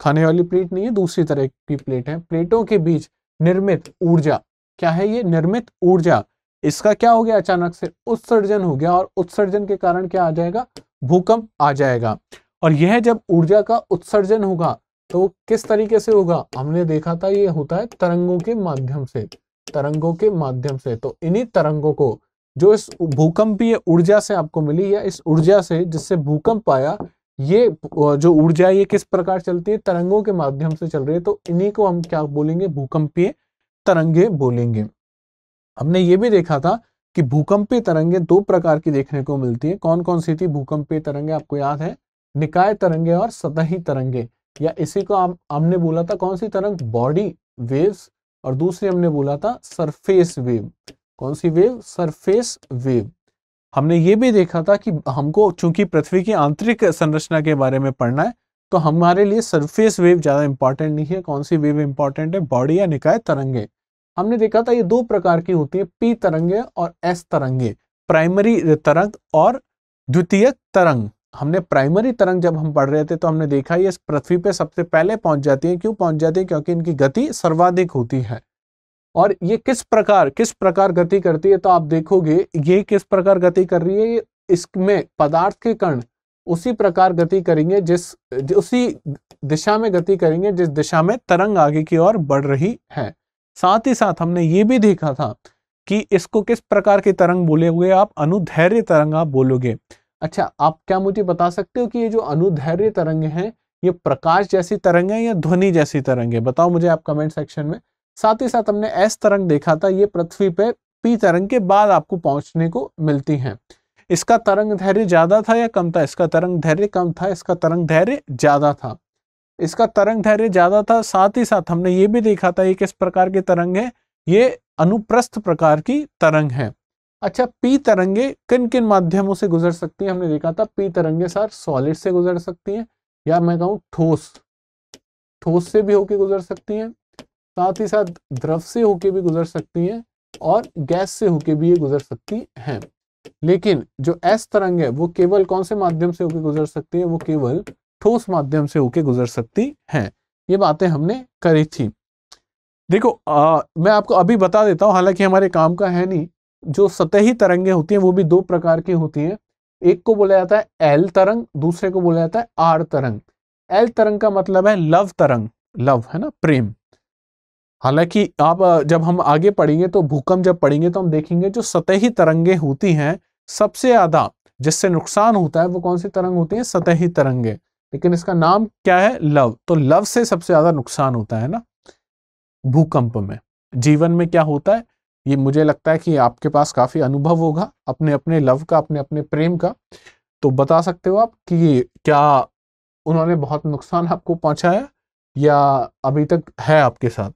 खाने वाली प्लेट नहीं है दूसरी तरह की प्लेट है प्लेटों के बीच निर्मित ऊर्जा क्या है ये निर्मित ऊर्जा इसका क्या हो गया अचानक से उत्सर्जन हो गया और उत्सर्जन के कारण क्या आ जाएगा भूकंप आ जाएगा और यह जब ऊर्जा का उत्सर्जन होगा तो किस तरीके से होगा हमने देखा था ये होता है तरंगों के माध्यम से तरंगों के माध्यम से तो इन्हीं तरंगों को जो इस भूकंपीय ऊर्जा से आपको मिली या इस ऊर्जा से जिससे भूकंप आया ये जो ऊर्जा ये किस प्रकार चलती है तरंगों के माध्यम से चल रही है तो इन्हीं को हम क्या बोलेंगे भूकंपीय तरंगे बोलेंगे हमने ये भी देखा था कि भूकंपीय तरंगे दो प्रकार की देखने को मिलती है कौन कौन सी थी भूकंपीय तरंगे आपको याद है निकाय तरंगे और सतही तरंगे या इसी को हमने बोला था कौन सी तरंग बॉडी वेव्स और दूसरी हमने बोला था सरफेस वेव कौन सी वेव सरफेस वेव हमने ये भी देखा था कि हमको चूंकि पृथ्वी की आंतरिक संरचना के बारे में पढ़ना है तो हमारे लिए सरफेस वेव ज़्यादा इंपॉर्टेंट नहीं है कौन सी वेव इंपॉर्टेंट है बॉडी या निकाय तरंगे हमने देखा था ये दो प्रकार की होती है पी तरंगे और एस तरंगे प्राइमरी तरंग और द्वितीय तरंग हमने प्राइमरी तरंग जब हम पढ़ रहे थे तो हमने देखा ये पृथ्वी पे सबसे पहले पहुंच जाती है क्यों पहुंच जाती है क्योंकि इनकी गति सर्वाधिक होती है और ये किस प्रकार किस प्रकार गति करती है तो आप देखोगे ये किस प्रकार गति कर रही है इसमें पदार्थ के कण उसी प्रकार गति करेंगे जिस उसी दिशा में गति करेंगे जिस दिशा में तरंग आगे की ओर बढ़ रही है साथ ही साथ हमने ये भी देखा था कि इसको किस प्रकार की तरंग हुए आप अनुधैर्य तरंग आप बोलोगे अच्छा आप क्या मुझे बता सकते हो कि ये जो अनुधैर्य तरंग है ये प्रकाश जैसी तरंग है या ध्वनि जैसी तरंग है बताओ मुझे आप कमेंट सेक्शन में साथ ही साथ हमने एस तरंग देखा था ये पृथ्वी पे पी तरंग के बाद आपको पहुंचने को मिलती हैं इसका तरंग धैर्य ज्यादा था या कम था इसका तरंग धैर्य कम था इसका तरंग धैर्य ज्यादा था इसका तरंग धैर्य ज्यादा था साथ ही साथ हमने ये भी देखा था ये किस प्रकार की तरंग है ये अनुप्रस्थ प्रकार की तरंग है अच्छा पी तरंगे किन किन माध्यमों से गुजर सकती है हमने देखा था पी तरंगे सर सॉलिड से गुजर सकती हैं या मैं कहूँ ठोस ठोस से भी होके गुजर सकती हैं साथ ही साथ द्रव से होके भी गुजर सकती हैं और गैस से होके भी ये गुजर सकती हैं लेकिन जो एस तरंग है वो केवल कौन से माध्यम से होके गुजर सकती है वो केवल ठोस माध्यम से होके गुजर सकती है ये बातें हमने करी थी देखो आ, मैं आपको अभी बता देता हूँ हालांकि हमारे काम का है नहीं जो सतही तरंगे होती हैं वो भी दो प्रकार की होती हैं एक को बोला जाता है एल तरंग दूसरे को बोला जाता है आर तरंग एल तरंग का मतलब है लव तरंग लव है ना प्रेम हालांकि आप जब हम आगे पढ़ेंगे तो भूकंप जब पढ़ेंगे तो हम देखेंगे जो सतही तरंगे होती हैं सबसे ज़्यादा जिससे नुकसान होता है वो कौन सी तरंग होती है सतही तरंगे लेकिन इसका नाम क्या है लव तो लव से सबसे ज़्यादा नुकसान होता है ना भूकंप में जीवन में क्या होता है ये मुझे लगता है कि आपके पास काफ़ी अनुभव होगा अपने अपने लव का अपने अपने प्रेम का तो बता सकते हो आप कि क्या उन्होंने बहुत नुकसान आपको पहुंचाया या अभी तक है आपके साथ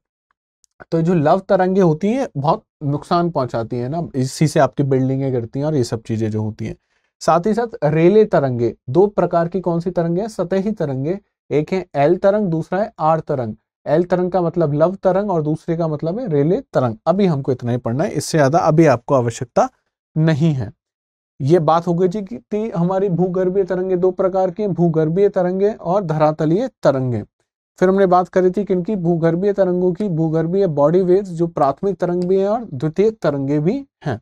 तो जो लव तरंगे होती हैं बहुत नुकसान पहुंचाती हैं ना इसी से आपकी बिल्डिंगें गिरती हैं और ये सब चीज़ें जो होती हैं साथ ही साथ रेले तरंगे दो प्रकार की कौन सी तरंगे हैं सतही तरंगे एक है एल तरंग दूसरा है आर तरंग एल तरंग का मतलब लव तरंग और दूसरे का मतलब है रेले तरंग अभी हमको इतना ही पढ़ना है इससे ज़्यादा अभी आपको आवश्यकता नहीं है ये बात हो गई जी कि हमारी भूगर्भीय तरंगे दो प्रकार की भूगर्भीय तरंगे और धरातलीय तरंगे फिर हमने बात करी थी कि इनकी भूगर्भीय तरंगों की भूगर्भीय बॉडी वेव्स जो प्राथमिक तरंग भी हैं और द्वितीय तरंगे भी हैं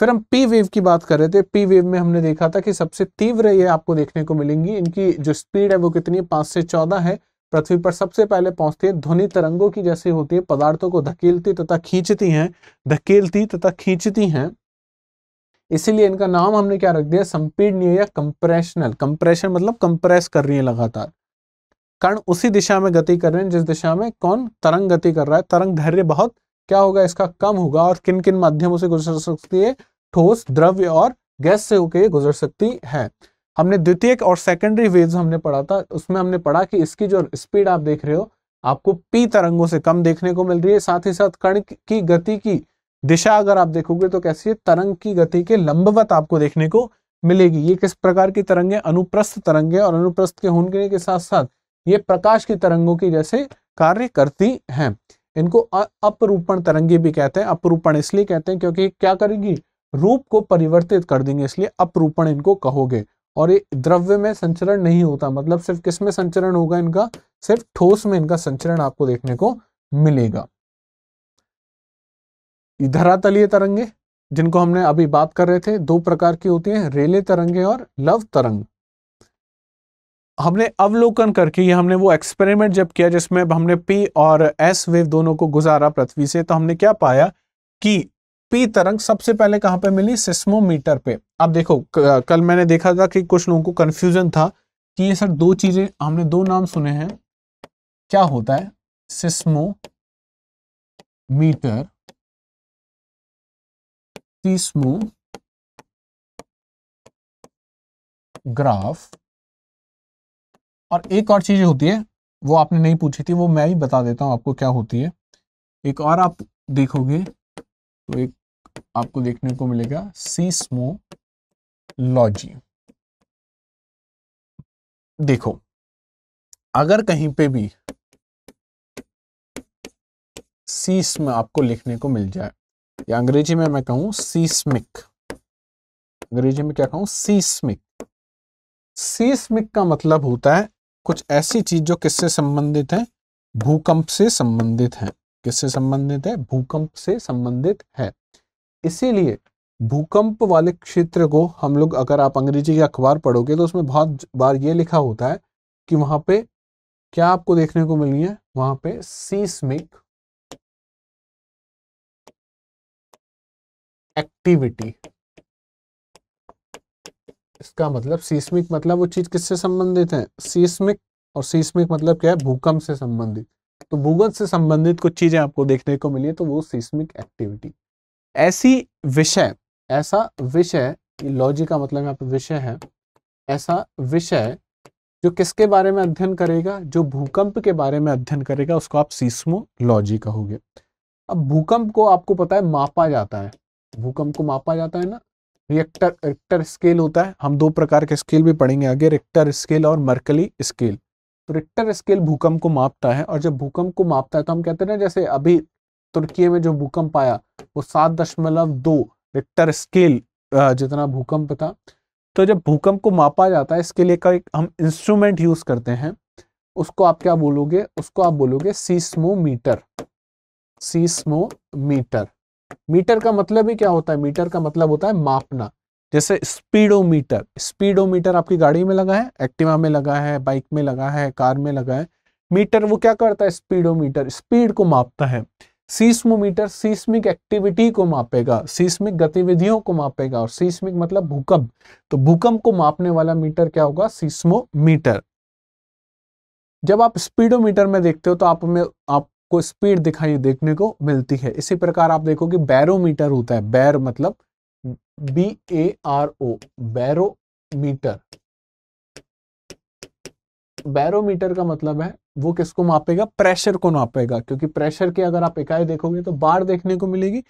फिर हम पी वेव की बात कर रहे थे पी वेव में हमने देखा था कि सबसे तीव्र ये आपको देखने को मिलेंगी इनकी जो स्पीड है वो कितनी है पांच से चौदह है पृथ्वी पर सबसे पहले पहुंचती है ध्वनि तरंगों की जैसे होती है पदार्थों को धकेलती तथा खींचती हैं धकेलती तथा खींचती हैं इसीलिए इनका नाम हमने क्या रख दिया संपीडनीय या कंप्रेशनल कंप्रेशन मतलब कंप्रेस कर रही है लगातार कर्ण उसी दिशा में गति कर रहे हैं जिस दिशा में कौन तरंग गति कर रहा है तरंग धैर्य बहुत क्या होगा इसका कम होगा और किन किन माध्यमों से गुजर सकती है ठोस द्रव्य और गैस से होकर गुजर सकती है हमने द्वितीय और सेकेंडरी वेव हमने पढ़ा था उसमें हमने पढ़ा कि इसकी जो स्पीड आप देख रहे हो आपको पी तरंगों से कम देखने को मिल रही है साथ ही साथ कर्ण की गति की दिशा अगर आप देखोगे तो कैसी है तरंग की गति के लंबवत आपको देखने को मिलेगी ये किस प्रकार की तरंगे अनुप्रस्थ तरंगे और अनुप्रस्थ के होने के साथ साथ ये प्रकाश की तरंगों की जैसे कार्य करती हैं इनको अपरूपण तरंगे भी कहते हैं अपरूपण इसलिए कहते हैं क्योंकि क्या करेगी रूप को परिवर्तित कर देंगे इसलिए अपरूपण इनको कहोगे और ये द्रव्य में संचरण नहीं होता मतलब सिर्फ किस में संचरण होगा इनका सिर्फ ठोस में इनका संचरण आपको देखने को मिलेगा धरातलीय तरंगे जिनको हमने अभी बात कर रहे थे दो प्रकार की होती हैं रेले तरंगे और लव तरंग हमने अवलोकन करके ये हमने वो एक्सपेरिमेंट जब किया जिसमें हमने पी और एस वेव दोनों को गुजारा पृथ्वी से तो हमने क्या पाया कि पी तरंग सबसे पहले कहाँ पे मिली सिस्मोमीटर पे अब देखो कल मैंने देखा था कि कुछ लोगों को कन्फ्यूजन था कि ये सर दो चीज़ें हमने दो नाम सुने हैं क्या होता है सिस्मो मीटर सीस्मो ग्राफ और एक और चीज़ होती है वो आपने नहीं पूछी थी वो मैं ही बता देता हूँ आपको क्या होती है एक और आप देखोगे तो एक आपको देखने को मिलेगा सीस्मोलॉजी देखो अगर कहीं पे भी सीस्म आपको लिखने को मिल जाए या अंग्रेजी में मैं कहूं सीस्मिक अंग्रेजी में क्या कहूं सीस्मिक सीस्मिक का मतलब होता है कुछ ऐसी चीज जो किससे संबंधित है भूकंप से संबंधित है किससे संबंधित है भूकंप से संबंधित है इसीलिए भूकंप वाले क्षेत्र को हम लोग अगर आप अंग्रेजी के अखबार पढ़ोगे तो उसमें बहुत बार ये लिखा होता है कि वहां पे क्या आपको देखने को मिली है वहां पे सीस्मिक एक्टिविटी इसका मतलब सीस्मिक मतलब वो चीज़ किससे संबंधित है सीस्मिक और सीस्मिक मतलब क्या है भूकंप से संबंधित तो भूगत से संबंधित कुछ चीज़ें आपको देखने को मिली है तो वो सीस्मिक एक्टिविटी ऐसी विषय ऐसा विषय लॉजी का मतलब यहाँ पे विषय है ऐसा विषय जो किसके बारे में अध्ययन करेगा जो भूकंप के बारे में अध्ययन करेगा उसको आप सीस्मोलॉजी कहोगे अब भूकंप को आपको पता है मापा जाता है भूकंप को मापा जाता है ना रिएक्टर रिक्टर स्केल होता है हम दो प्रकार के स्केल भी पढ़ेंगे आगे रिक्टर स्केल और मर्कली स्केल तो रिक्टर स्केल भूकंप को मापता है और जब भूकंप को मापता है तो हम कहते हैं ना जैसे अभी तुर्की में जो भूकंप आया वो सात दशमलव दो रिक्टर स्केल जितना भूकंप था तो जब भूकंप को मापा जाता है इसके लिए का एक हम इंस्ट्रूमेंट यूज करते हैं उसको आप क्या बोलोगे उसको आप बोलोगे सीस्मोमीटर सीस्मोमीटर मीटर का मतलब ही क्या होता है मीटर का मतलब होता है मापना जैसे स्पीडोमीटर स्पीडोमीटर आपकी गाड़ी में लगा है एक्टिवा में लगा है बाइक में लगा है कार में लगा है मीटर वो क्या करता है स्पीडोमीटर स्पीड को मापता है सीस्मोमीटर सीस्मिक एक्टिविटी को मापेगा सीस्मिक गतिविधियों को मापेगा और सीस्मिक मतलब भूकंप तो भूकंप को मापने वाला मीटर क्या होगा सीस्मोमीटर जब आप स्पीडोमीटर में देखते हो तो आप में आप आपको स्पीड दिखाई देखने को मिलती है इसी प्रकार आप देखोगे बैरोमीटर होता है बैर मतलब B A R O barometer barometer का मतलब है वो किसको मापेगा प्रेशर को मापेगा क्योंकि प्रेशर की अगर आप इकाई देखोगे तो बार देखने को मिलेगी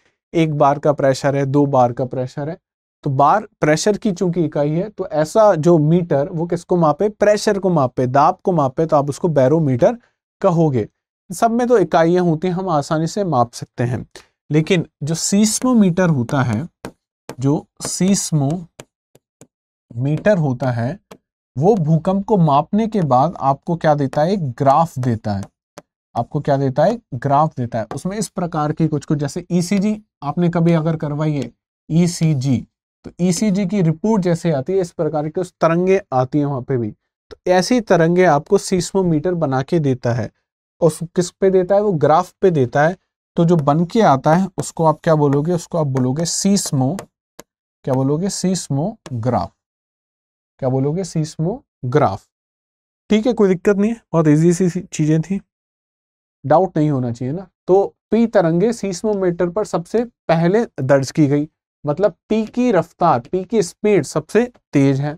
एक बार का प्रेशर है दो बार का प्रेशर है तो बार प्रेशर की चूंकि इकाई है तो ऐसा जो मीटर वो किसको मापे प्रेशर को मापे दाब को मापे तो आप उसको बैरोमीटर कहोगे सब में तो इकाइयां होती हैं हम आसानी से माप सकते हैं लेकिन जो सीस्मोमीटर होता है जो सीस्मो मीटर होता है वो भूकंप को मापने के बाद आपको क्या देता है एक ग्राफ देता है आपको क्या देता है ग्राफ देता है उसमें इस प्रकार की कुछ कुछ जैसे ईसीजी e आपने कभी अगर करवाई है ईसीजी e तो ईसीजी e की रिपोर्ट जैसे आती है इस प्रकार की उस तरंगे आती है वहां पे भी तो ऐसी तरंगे आपको सीस्मोमीटर बना के देता है उस किस पे देता है वो ग्राफ पे देता है तो जो बन के आता है उसको आप क्या बोलोगे उसको आप बोलोगे सीस्मो क्या बोलोगे सीस्मो ग्राफ क्या बोलोगे सीस्मो ग्राफ ठीक है कोई दिक्कत नहीं है बहुत ईजी सी चीज़ें थी डाउट नहीं होना चाहिए ना तो पी तरंगे सीस्मोमीटर पर सबसे पहले दर्ज की गई मतलब पी की रफ्तार पी की स्पीड सबसे तेज है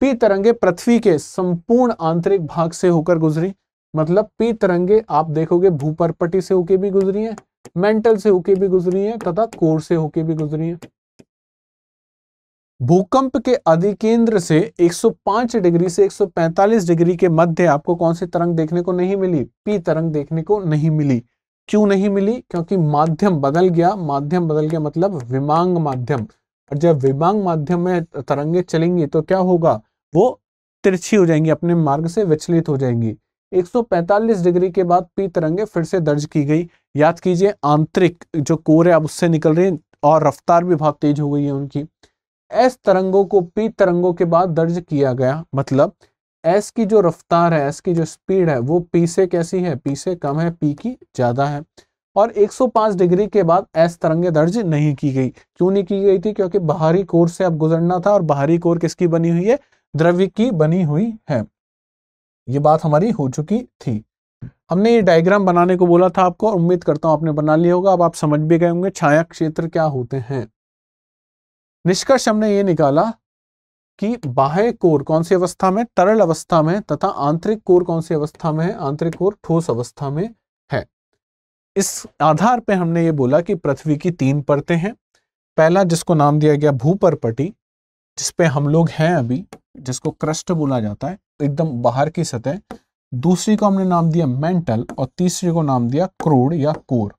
पी तरंगे पृथ्वी के संपूर्ण आंतरिक भाग से होकर गुजरी मतलब पी तरंगे आप देखोगे भूपरपटी से होके भी गुजरी है मेंटल से होके भी गुजरी है तथा कोर से होके भी गुजरी है भूकंप के अधिकेंद्र से 105 डिग्री से 145 डिग्री के मध्य आपको कौन सी तरंग देखने को नहीं मिली पी तरंग देखने को नहीं मिली क्यों नहीं मिली क्योंकि माध्यम बदल गया माध्यम बदल गया मतलब विमांग माध्यम और जब विमांग माध्यम में तरंगे चलेंगी तो क्या होगा वो तिरछी हो जाएंगी अपने मार्ग से विचलित हो जाएंगी 145 डिग्री के बाद पी तरंगे फिर से दर्ज की गई याद कीजिए आंतरिक जो कोर है अब उससे निकल रही और रफ्तार भी बहुत तेज हो गई है उनकी एस तरंगों को पी तरंगों के बाद दर्ज किया गया मतलब एस की जो रफ्तार है एस की जो स्पीड है वो पी से कैसी है पी से कम है पी की ज़्यादा है और 105 डिग्री के बाद एस तरंगे दर्ज नहीं की गई क्यों नहीं की गई थी क्योंकि बाहरी कोर से अब गुजरना था और बाहरी कोर किसकी बनी हुई है द्रव्य की बनी हुई है ये बात हमारी हो चुकी थी हमने ये डायग्राम बनाने को बोला था आपको उम्मीद करता हूं आपने बना लिया होगा अब आप समझ भी गए होंगे छाया क्षेत्र क्या होते हैं निष्कर्ष हमने ये निकाला कि बाह्य कोर कौन सी अवस्था में तरल अवस्था में तथा आंतरिक कोर कौन सी अवस्था में है आंतरिक कोर ठोस अवस्था में है इस आधार पर हमने ये बोला कि पृथ्वी की तीन परतें हैं पहला जिसको नाम दिया गया भूपरपटी जिसपे हम लोग हैं अभी जिसको क्रस्ट बोला जाता है एकदम बाहर की सतह दूसरी को हमने नाम दिया मेंटल और तीसरी को नाम दिया क्रूड या कोर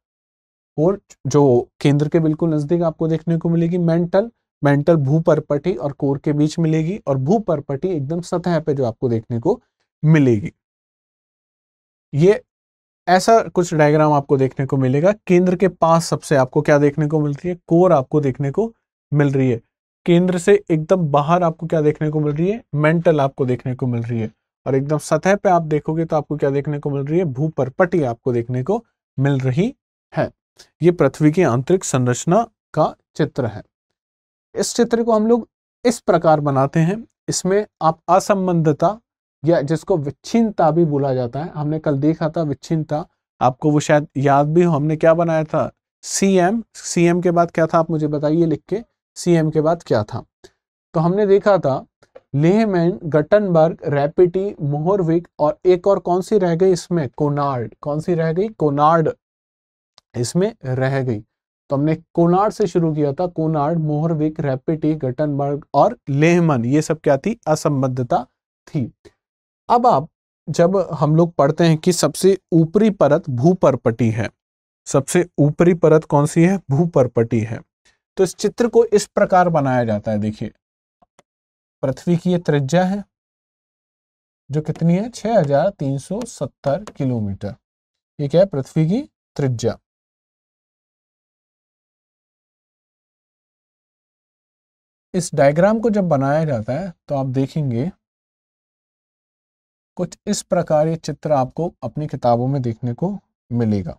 और जो केंद्र के बिल्कुल नजदीक आपको देखने को मिलेगी मेंटल मेंटल भूपरपटी और कोर के बीच मिलेगी और भूपरपटी एकदम सतह पे जो आपको देखने को मिलेगी ये ऐसा कुछ डायग्राम आपको देखने को मिलेगा केंद्र के पास सबसे आपको क्या देखने को मिलती है कोर आपको देखने को मिल रही है केंद्र से एकदम बाहर आपको क्या देखने को मिल रही है मेंटल आपको देखने को मिल रही है और एकदम सतह पे आप देखोगे तो आपको क्या देखने को मिल रही है भूपरपटी आपको देखने को मिल रही है ये पृथ्वी की आंतरिक संरचना का चित्र है इस चित्र को हम लोग इस प्रकार बनाते हैं इसमें आप असंबंधता या जिसको विच्छिन्नता भी बोला जाता है हमने कल देखा था विच्छिन्नता आपको वो शायद याद भी हो हमने क्या बनाया था सी एम सी एम के बाद क्या था आप मुझे बताइए लिख के सीएम के बाद क्या था तो हमने देखा था लेहमैन गटनबर्ग रैपिटी मोहरविक और एक और कौन सी रह गई इसमें कोनार्ड कौन सी रह गई कोनार्ड इसमें रह गई तो हमने कोनार्ड से शुरू किया था कोनार्ड मोहरविक रैपिटी गटनबर्ग और लेहमन ये सब क्या थी असंबद्धता थी अब आप जब हम लोग पढ़ते हैं कि सबसे ऊपरी परत भूपरपटी है सबसे ऊपरी परत कौन सी है भूपरपटी है तो इस चित्र को इस प्रकार बनाया जाता है देखिए पृथ्वी की ये त्रिज्या है जो कितनी है 6370 किलोमीटर ये क्या है पृथ्वी की त्रिज्या इस डायग्राम को जब बनाया जाता है तो आप देखेंगे कुछ इस प्रकार ये चित्र आपको अपनी किताबों में देखने को मिलेगा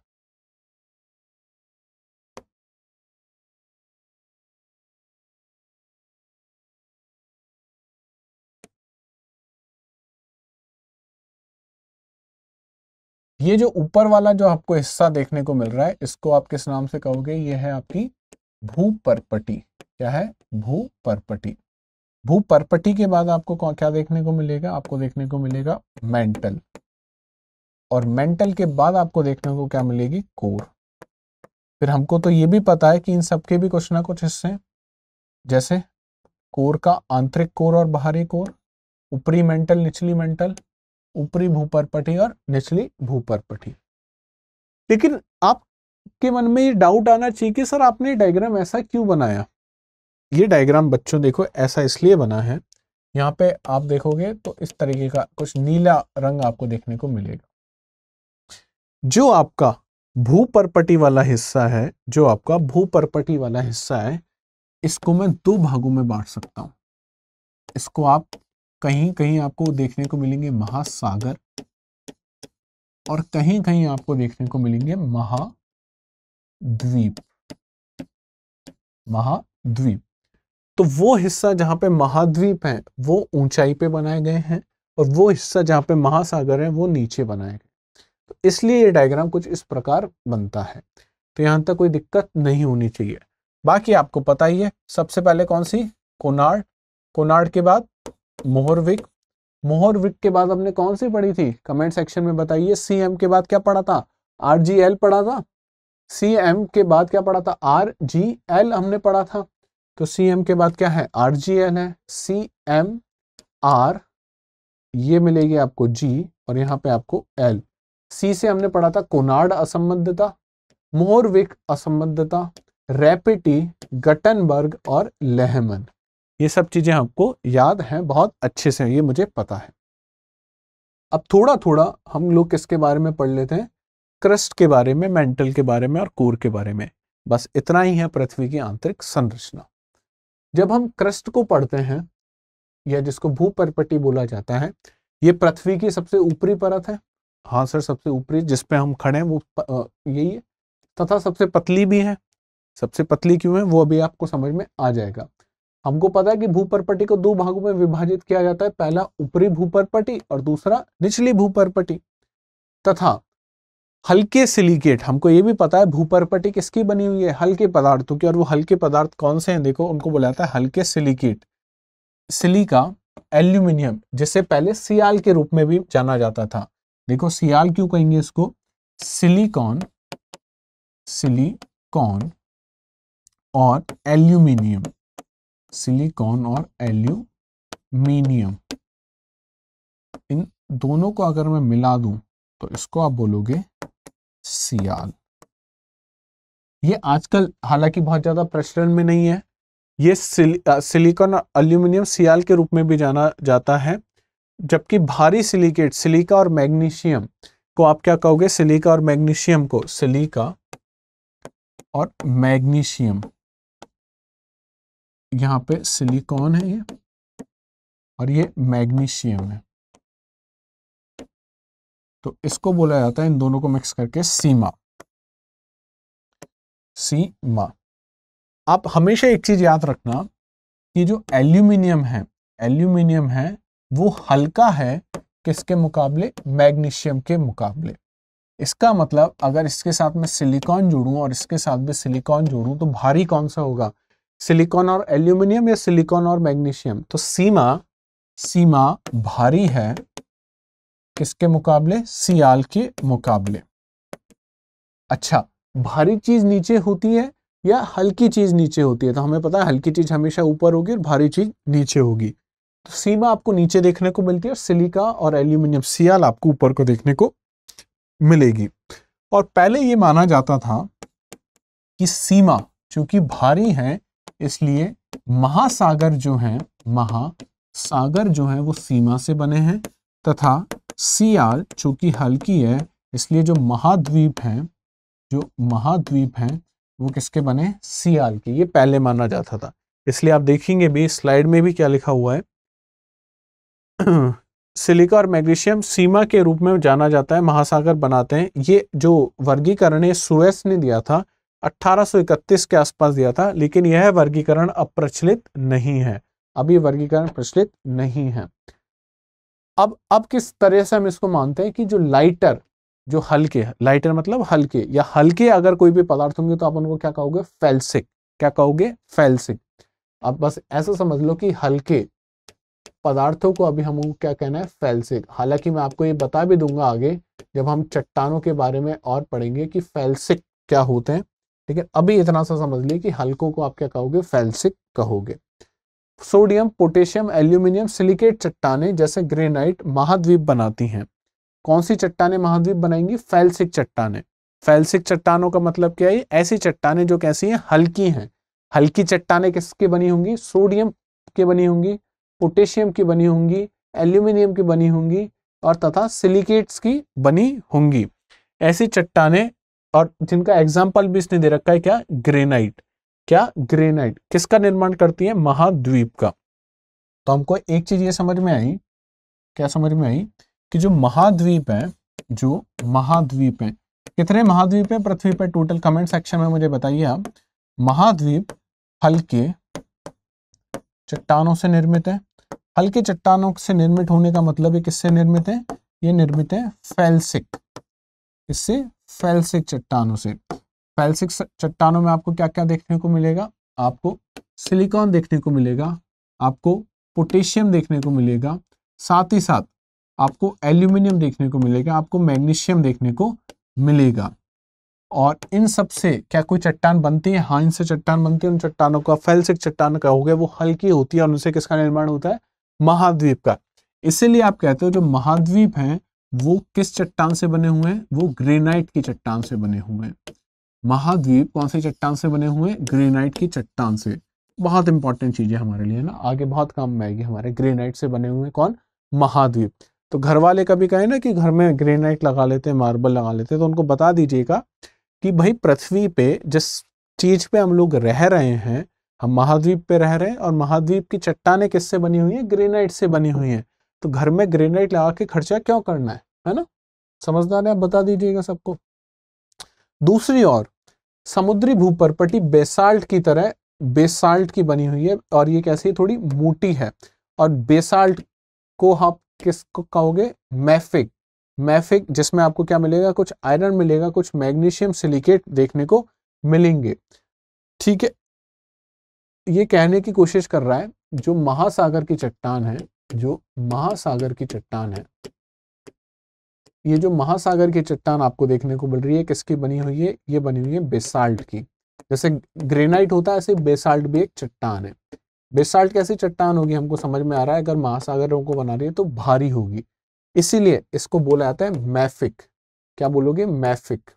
ये जो ऊपर वाला जो आपको हिस्सा देखने को मिल रहा है इसको आप किस नाम से कहोगे ये है आपकी भूपरपटी क्या है भूपरपटी भूपरपटी के बाद आपको क्या देखने को मिलेगा आपको देखने को मिलेगा मेंटल और मेंटल के बाद आपको देखने को क्या मिलेगी कोर फिर हमको तो ये भी पता है कि इन सबके भी कुछ ना कुछ हिस्से जैसे कोर का आंतरिक कोर और बाहरी कोर ऊपरी मेंटल निचली मेंटल ऊपरी भूपरपटी और निचली भूपरपटी लेकिन आपके मन में ये डाउट आना चाहिए कि सर आपने डायग्राम ऐसा क्यों बनाया ये डायग्राम बच्चों देखो ऐसा इसलिए बना है यहाँ पे आप देखोगे तो इस तरीके का कुछ नीला रंग आपको देखने को मिलेगा जो आपका भूपरपटी वाला हिस्सा है जो आपका भूपरपटी वाला हिस्सा है इसको मैं दो भागों में बांट सकता हूं इसको आप कहीं कहीं आपको देखने को मिलेंगे महासागर और कहीं कहीं आपको देखने को मिलेंगे महाद्वीप महाद्वीप तो वो हिस्सा जहां पे महाद्वीप है वो ऊंचाई पे बनाए गए हैं और वो हिस्सा जहां पे महासागर है वो नीचे बनाए गए तो इसलिए ये डायग्राम कुछ इस प्रकार बनता है तो यहां तक कोई दिक्कत नहीं होनी चाहिए बाकी आपको पता ही है सबसे पहले कौन सी कोनार्ड कोनार्ड के बाद मोहरविक मोहरविक के बाद हमने कौन सी पढ़ी थी कमेंट सेक्शन में बताइए सी एम के बाद क्या पढ़ा था आर जी एल पढ़ा था सी एम के बाद क्या पढ़ा था आर जी एल हमने पढ़ा था तो सी एम के बाद क्या है आर जी एल है सी एम आर ये मिलेगी आपको जी और यहाँ पे आपको एल सी से हमने पढ़ा था कोनार्ड असंबद्धता मोहरविक असंबद्धता रेपिटी गटनबर्ग और लेहमन ये सब चीज़ें हमको याद हैं बहुत अच्छे से ये मुझे पता है अब थोड़ा थोड़ा हम लोग किसके बारे में पढ़ लेते हैं क्रस्ट के बारे में मेंटल के बारे में और कोर के बारे में बस इतना ही है पृथ्वी की आंतरिक संरचना जब हम क्रस्ट को पढ़ते हैं या जिसको भूपरपटी बोला जाता है ये पृथ्वी की सबसे ऊपरी परत है हाँ सर सबसे ऊपरी जिसपे हम खड़े हैं वो यही है तथा सबसे पतली भी है सबसे पतली क्यों है वो अभी आपको समझ में आ जाएगा हमको पता है कि भूपरपटी को दो भागों में विभाजित किया जाता है पहला ऊपरी भूपरपटी और दूसरा निचली भूपरपटी तथा हल्के सिलिकेट हमको ये भी पता है भूपरपटी किसकी बनी हुई है हल्के पदार्थों की और वो हल्के पदार्थ कौन से हैं देखो उनको बोला जाता है हल्के सिलिकेट सिलिका एल्यूमिनियम जिसे पहले सियाल के रूप में भी जाना जाता था देखो सियाल क्यों कहेंगे इसको सिलिकॉन सिलिकॉन और एल्यूमिनियम सिलिकॉन और एल्यूमिनियम इन दोनों को अगर मैं मिला दूं तो इसको आप बोलोगे सियाल ये आजकल हालांकि बहुत ज्यादा प्रचलन में नहीं है ये सिल, सिलिकॉन और अल्यूमिनियम सियाल के रूप में भी जाना जाता है जबकि भारी सिलिकेट सिलिका और मैग्नीशियम को आप क्या कहोगे सिलिका और मैग्नीशियम को सिलिका और मैग्नीशियम यहाँ पे सिलिकॉन है ये और ये मैग्नीशियम है तो इसको बोला जाता है इन दोनों को मिक्स करके सीमा सीमा आप हमेशा एक चीज याद रखना कि जो एल्यूमिनियम है एल्यूमिनियम है वो हल्का है किसके मुकाबले मैग्नीशियम के मुकाबले इसका मतलब अगर इसके साथ में सिलिकॉन जोड़ूं और इसके साथ भी सिलिकॉन जोड़ूं तो भारी कौन सा होगा सिलिकॉन और एल्यूमिनियम या सिलिकॉन और मैग्नीशियम तो सीमा सीमा भारी है किसके मुकाबले सियाल के मुकाबले अच्छा भारी चीज नीचे होती है या हल्की चीज नीचे होती है तो हमें पता है हल्की चीज हमेशा ऊपर होगी और भारी चीज नीचे होगी तो सीमा आपको नीचे देखने को मिलती है और सिलिका और एल्यूमिनियम सियाल आपको ऊपर को देखने को मिलेगी और पहले ये माना जाता था कि सीमा चूंकि भारी है इसलिए महासागर जो हैं महासागर जो हैं वो सीमा से बने हैं तथा सियाल चूंकि हल्की है इसलिए जो महाद्वीप हैं जो महाद्वीप हैं वो किसके बने सियाल के ये पहले माना जाता था इसलिए आप देखेंगे भी स्लाइड में भी क्या लिखा हुआ है सिलिका और मैग्नीशियम सीमा के रूप में जाना जाता है महासागर बनाते हैं ये जो वर्गीकरण है ने दिया था 1831 के आसपास दिया था लेकिन यह वर्गीकरण अब प्रचलित नहीं है अब वर्गीकरण प्रचलित नहीं है अब अब किस तरह से हम इसको मानते हैं कि जो लाइटर जो हल्के लाइटर मतलब हल्के या हल्के अगर कोई भी पदार्थ होंगे तो आप उनको क्या कहोगे फेल्सिक क्या कहोगे फेल्सिक अब बस ऐसा समझ लो कि हल्के पदार्थों को अभी हम क्या कहना है फेल्सिक हालांकि मैं आपको ये बता भी दूंगा आगे जब हम चट्टानों के बारे में और पढ़ेंगे कि फेल्सिक क्या होते हैं ठीक है अभी इतना सा समझ लिए कि हल्कों को आप क्या कहोगे फेल्सिक कहोगे सोडियम पोटेशियम एल्यूमिनियम सिलिकेट चट्टाने जैसे ग्रेनाइट महाद्वीप बनाती हैं कौन सी चट्टाने महाद्वीप बनाएंगी फैलसिक चट्टाने फैलसिक चट्टानों का मतलब क्या है ऐसी चट्टाने जो कैसी हैं हल्की हैं हल्की चट्टाने किसके बनी होंगी सोडियम के बनी होंगी पोटेशियम की बनी होंगी एल्यूमिनियम की बनी होंगी और तथा सिलिकेट्स की बनी होंगी ऐसी चट्टाने और जिनका एग्जाम्पल भी इसने दे रखा है क्या ग्रेनाइट क्या ग्रेनाइट किसका निर्माण करती है महाद्वीप का तो हमको एक चीज ये समझ में आई क्या समझ में आई कि जो महाद्वीप है जो महाद्वीप है कितने महाद्वीप है पृथ्वी पर टोटल कमेंट सेक्शन में मुझे बताइए आप महाद्वीप हल्के चट्टानों से निर्मित है हल्के चट्टानों से निर्मित होने का मतलब है किससे निर्मित है ये निर्मित है फेल्सिक इससे फैलसिक चट्टानों से फैलसिक चट्टानों में आपको क्या क्या देखने को मिलेगा आपको सिलिकॉन देखने को मिलेगा आपको पोटेशियम देखने को मिलेगा साथ ही साथ आपको एल्यूमिनियम देखने को मिलेगा आपको मैग्नीशियम देखने को मिलेगा और इन सब से क्या कोई चट्टान बनती है हाँ इनसे चट्टान बनती है उन चट्टानों का फैलसिक चट्टान का हो गया वो हल्की होती है और उनसे किसका निर्माण होता है महाद्वीप का इसीलिए आप कहते हो जो महाद्वीप हैं वो किस चट्टान से बने हुए हैं वो ग्रेनाइट की चट्टान से बने हुए हैं महाद्वीप कौन से चट्टान से बने हुए हैं ग्रेनाइट की चट्टान से बहुत इंपॉर्टेंट चीज़ है हमारे लिए ना आगे बहुत काम में आएगी हमारे ग्रेनाइट से बने हुए कौन महाद्वीप तो घर वाले कभी कहे ना कि घर में ग्रेनाइट लगा लेते हैं मार्बल लगा लेते हैं तो उनको बता दीजिएगा कि भाई पृथ्वी पे जिस चीज़ पे हम लोग रह रहे हैं हम महाद्वीप पे रह रहे हैं और महाद्वीप की चट्टाने किससे बनी हुई है ग्रेनाइट से बनी हुई है तो घर में ग्रेनाइट लगा के खर्चा क्यों करना है है ना समझदार है आप बता दीजिएगा सबको दूसरी ओर समुद्री भूपरपटी बेसाल्ट की तरह बेसाल्ट की बनी हुई है और ये कैसी थोड़ी मोटी है और बेसाल्ट को आप हाँ किसको कहोगे मैफिक मैफिक जिसमें आपको क्या मिलेगा कुछ आयरन मिलेगा कुछ मैग्नीशियम सिलिकेट देखने को मिलेंगे ठीक है ये कहने की कोशिश कर रहा है जो महासागर की चट्टान है जो महासागर की चट्टान है ये जो महासागर की चट्टान आपको देखने को मिल रही है किसकी बनी हुई है ये बनी हुई है बेसाल्ट की जैसे ग्रेनाइट होता है ऐसे बेसाल्ट भी एक चट्टान है बेसाल्ट कैसी चट्टान होगी हमको समझ में आ रहा है अगर महासागरों को बना रही है तो भारी होगी इसीलिए इसको बोला जाता है मैफिक क्या बोलोगे मैफिक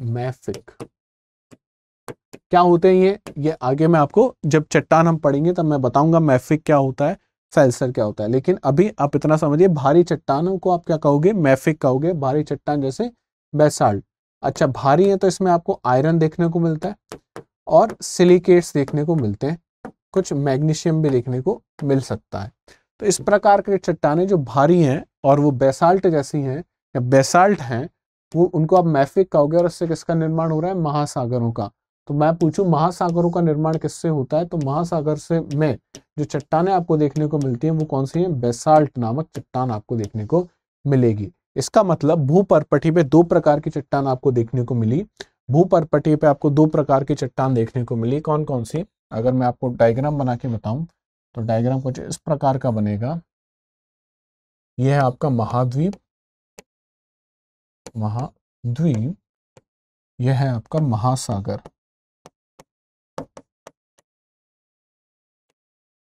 मैफिक क्या होते हैं ये ये आगे मैं आपको जब चट्टान हम पढ़ेंगे तब मैं बताऊंगा मैफिक क्या होता है फैल्सर क्या होता है लेकिन अभी आप इतना समझिए भारी चट्टानों को आप क्या कहोगे मैफिक कहोगे भारी चट्टान जैसे बेसाल्ट अच्छा भारी है तो इसमें आपको आयरन देखने को मिलता है और सिलिकेट्स देखने को मिलते हैं कुछ मैग्नीशियम भी देखने को मिल सकता है तो इस प्रकार के चट्टाने जो भारी हैं और वो बेसाल्ट जैसी हैं या बेसाल्ट हैं वो उनको आप मैफिक कहोगे और उससे किसका निर्माण हो रहा है महासागरों का तो मैं पूछूं महासागरों का निर्माण किससे होता है तो महासागर से में जो चट्टाने आपको देखने को मिलती हैं वो कौन सी हैं बेसाल्ट नामक चट्टान आपको देखने को मिलेगी इसका मतलब भूपरपटी पे दो प्रकार की चट्टान आपको देखने को मिली भूपरपटी पे आपको दो प्रकार की चट्टान देखने को मिली कौन कौन सी अगर मैं आपको डायग्राम बना के बताऊं तो डायग्राम कुछ इस प्रकार का बनेगा यह है आपका महाद्वीप महाद्वीप यह है आपका महासागर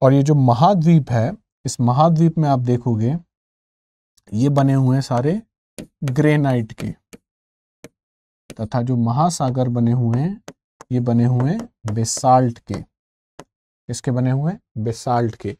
और ये जो महाद्वीप है इस महाद्वीप में आप देखोगे ये बने हुए हैं सारे ग्रेनाइट के तथा जो महासागर बने हुए हैं ये बने हुए हैं बेसाल्ट के इसके बने हुए हैं बेसाल्ट के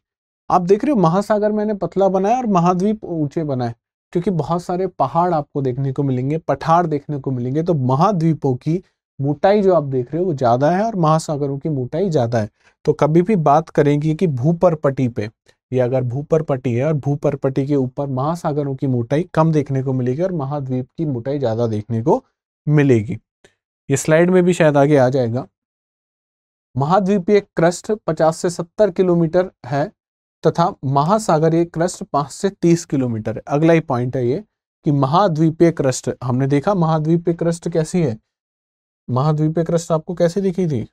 आप देख रहे हो महासागर मैंने पतला बनाया और महाद्वीप ऊंचे बनाए क्योंकि बहुत सारे पहाड़ आपको देखने को मिलेंगे पठार देखने को मिलेंगे तो महाद्वीपों की मोटाई जो आप देख रहे हो वो ज़्यादा है और महासागरों की मोटाई ज़्यादा है तो कभी भी बात करेंगे कि भूपरपट्टी पे ये अगर भूपरपट्टी है और भूपरपट्टी के ऊपर महासागरों की मोटाई कम देखने को मिलेगी और महाद्वीप की मोटाई ज़्यादा देखने को मिलेगी ये स्लाइड में भी शायद आगे आ जाएगा महाद्वीपीय क्रस्ट 50 से 70 किलोमीटर है तथा महासागरीय क्रस्ट 5 से 30 किलोमीटर है अगला ही पॉइंट है ये कि महाद्वीपीय क्रस्ट हमने देखा महाद्वीपीय क्रस्ट कैसी है महाद्वीप क्रस्ट आपको कैसे दिखी थी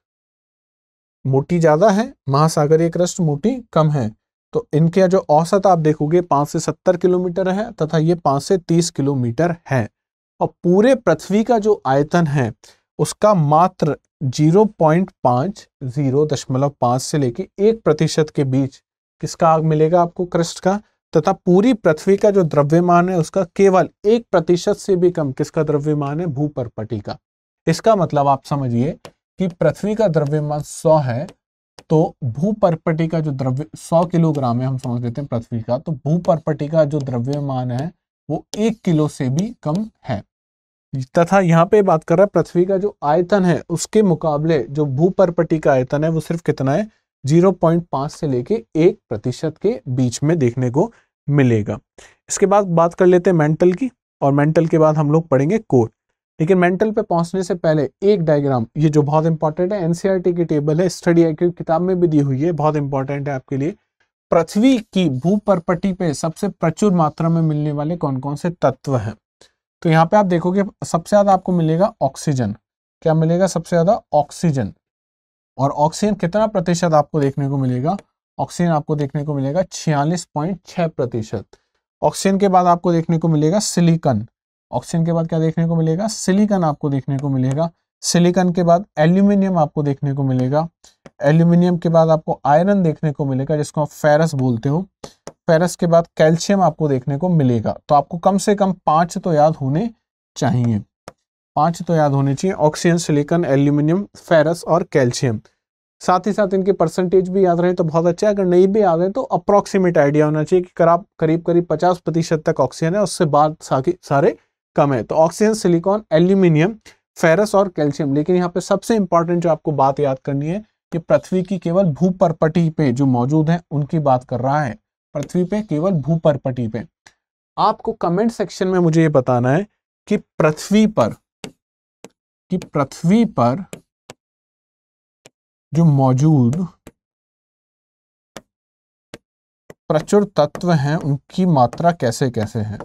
मोटी ज्यादा है महासागरीय क्रस्ट मोटी कम है तो इनके जो औसत आप देखोगे पांच से सत्तर किलोमीटर है तथा ये पांच से तीस किलोमीटर है और पूरे पृथ्वी का जो आयतन है उसका मात्र जीरो पॉइंट पांच जीरो दशमलव पांच से लेके एक प्रतिशत के बीच किसका आग मिलेगा आपको क्रस्ट का तथा पूरी पृथ्वी का जो द्रव्यमान है उसका केवल एक प्रतिशत से भी कम किसका द्रव्यमान है भूपरपटी का इसका मतलब आप समझिए कि पृथ्वी का द्रव्यमान 100 है तो भू परपटी का जो द्रव्य 100 किलोग्राम है हम समझ लेते हैं पृथ्वी का तो भू परपटी का जो द्रव्यमान है वो एक किलो से भी कम है तथा यहाँ पे बात कर रहा है पृथ्वी का जो आयतन है उसके मुकाबले जो भू परपटी का आयतन है वो सिर्फ कितना है 0.5 से लेके एक प्रतिशत के बीच में देखने को मिलेगा इसके बाद बात कर लेते हैं मेंटल की और मेंटल के बाद हम लोग पढ़ेंगे कोर लेकिन मेंटल पे पहुंचने से पहले एक डायग्राम ये जो बहुत इंपॉर्टेंट है एनसीईआरटी e की टेबल है स्टडी एक्टिव किताब में भी दी हुई है बहुत इंपॉर्टेंट है आपके लिए पृथ्वी की भू पे सबसे प्रचुर मात्रा में मिलने वाले कौन कौन से तत्व है तो यहाँ पे आप देखोगे सबसे ज़्यादा आपको मिलेगा ऑक्सीजन क्या मिलेगा सबसे ज़्यादा ऑक्सीजन और ऑक्सीजन कितना प्रतिशत आपको देखने को मिलेगा ऑक्सीजन आपको देखने को मिलेगा छियालीस पॉइंट प्रतिशत ऑक्सीजन के बाद आपको देखने को मिलेगा सिलिकन ऑक्सीजन के बाद क्या देखने को मिलेगा सिलिकन आपको देखने को मिलेगा सिलिकन के बाद एल्यूमिनियम आपको देखने को मिलेगा एल्यूमिनियम के बाद आपको आयरन देखने को मिलेगा जिसको आप फेरस बोलते हो फेरस के बाद कैल्शियम आपको देखने को मिलेगा तो आपको कम से कम पांच तो याद होने चाहिए पांच तो याद होने चाहिए ऑक्सीजन सिलिकन एल्यूमिनियम फेरस और कैल्शियम साथ ही साथ इनके परसेंटेज भी याद रहे तो बहुत अच्छा है अगर नहीं भी याद है तो अप्रोक्सीमेट आइडिया होना चाहिए कि करीब करीब करीब पचास प्रतिशत तक ऑक्सीजन है उससे बाद सारे कम है तो ऑक्सीजन सिलिकॉन एल्यूमिनियम फेरस और कैल्शियम लेकिन यहाँ पे सबसे इंपॉर्टेंट जो आपको बात याद करनी है कि पृथ्वी की केवल भूपरपटी पे जो मौजूद है उनकी बात कर रहा है पृथ्वी पे केवल भूपरपटी पे आपको कमेंट सेक्शन में मुझे ये बताना है कि पृथ्वी पर कि पृथ्वी पर जो मौजूद प्रचुर तत्व हैं उनकी मात्रा कैसे कैसे है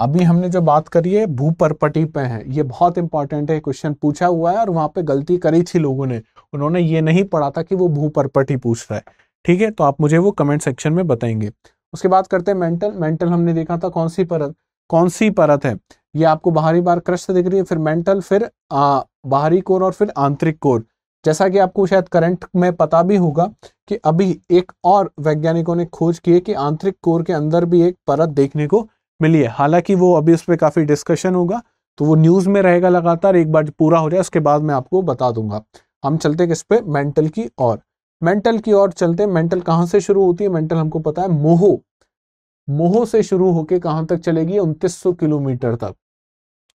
अभी हमने जो बात करी है भूपरपटी पे है ये बहुत इंपॉर्टेंट है क्वेश्चन पूछा हुआ है और वहां पे गलती करी थी लोगों ने उन्होंने ये नहीं पढ़ा था कि वो भूपरपटी पूछ रहा है ठीक है तो आप मुझे वो कमेंट सेक्शन में बताएंगे उसके बाद करते हैं मेंटल मेंटल हमने देखा था कौन सी परत कौन सी परत है ये आपको बाहरी बार क्रस्ट दिख रही है फिर मेंटल फिर आ, बाहरी कोर और फिर आंतरिक कोर जैसा कि आपको शायद करंट में पता भी होगा कि अभी एक और वैज्ञानिकों ने खोज की है कि आंतरिक कोर के अंदर भी एक परत देखने को मिली है हालांकि वो अभी उस पर काफ़ी डिस्कशन होगा तो वो न्यूज़ में रहेगा लगातार एक बार पूरा हो जाए उसके बाद मैं आपको बता दूंगा हम चलते किस पे मेंटल की और मेंटल की ओर चलते हैं मेंटल कहाँ से शुरू होती है मेंटल हमको पता है मोह मोह से शुरू होके कहाँ तक चलेगी उनतीस किलोमीटर तक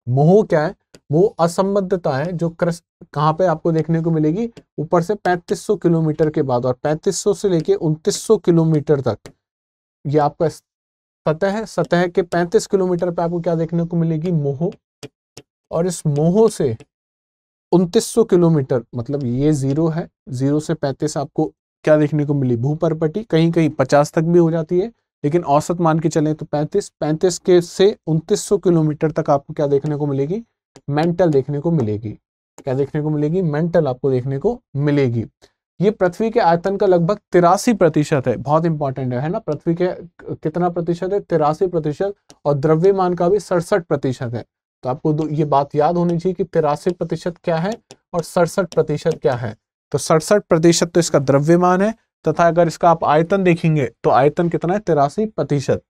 मोह क्या है वो असंबद्धता है जो क्रस कहाँ पे आपको देखने को मिलेगी ऊपर से 3500 किलोमीटर के बाद और 3500 से लेके 2900 किलोमीटर तक ये आपका सतह सतह के 35 किलोमीटर पे आपको क्या देखने को मिलेगी मोहो और इस मोहो से 2900 किलोमीटर मतलब ये जीरो है जीरो से 35 आपको क्या देखने को मिली भूपरपटी कहीं कहीं 50 तक भी हो जाती है लेकिन औसत मान के चलें तो 35 35 के से 2900 किलोमीटर तक आपको क्या देखने को मिलेगी मेंटल देखने को मिलेगी क्या देखने को मिलेगी मेंटल आपको देखने को मिलेगी ये पृथ्वी के आयतन का लगभग तिरासी प्रतिशत है बहुत इंपॉर्टेंट है ना पृथ्वी के कितना प्रतिशत है तिरासी प्रतिशत और द्रव्यमान का भी सड़सठ प्रतिशत है तो आपको ये बात याद होनी चाहिए कि तिरासी प्रतिशत क्या है और सड़सठ प्रतिशत क्या है तो सड़सठ प्रतिशत तो इसका द्रव्यमान है तथा अगर इसका आप आयतन देखेंगे तो आयतन कितना है तिरासी प्रतिशत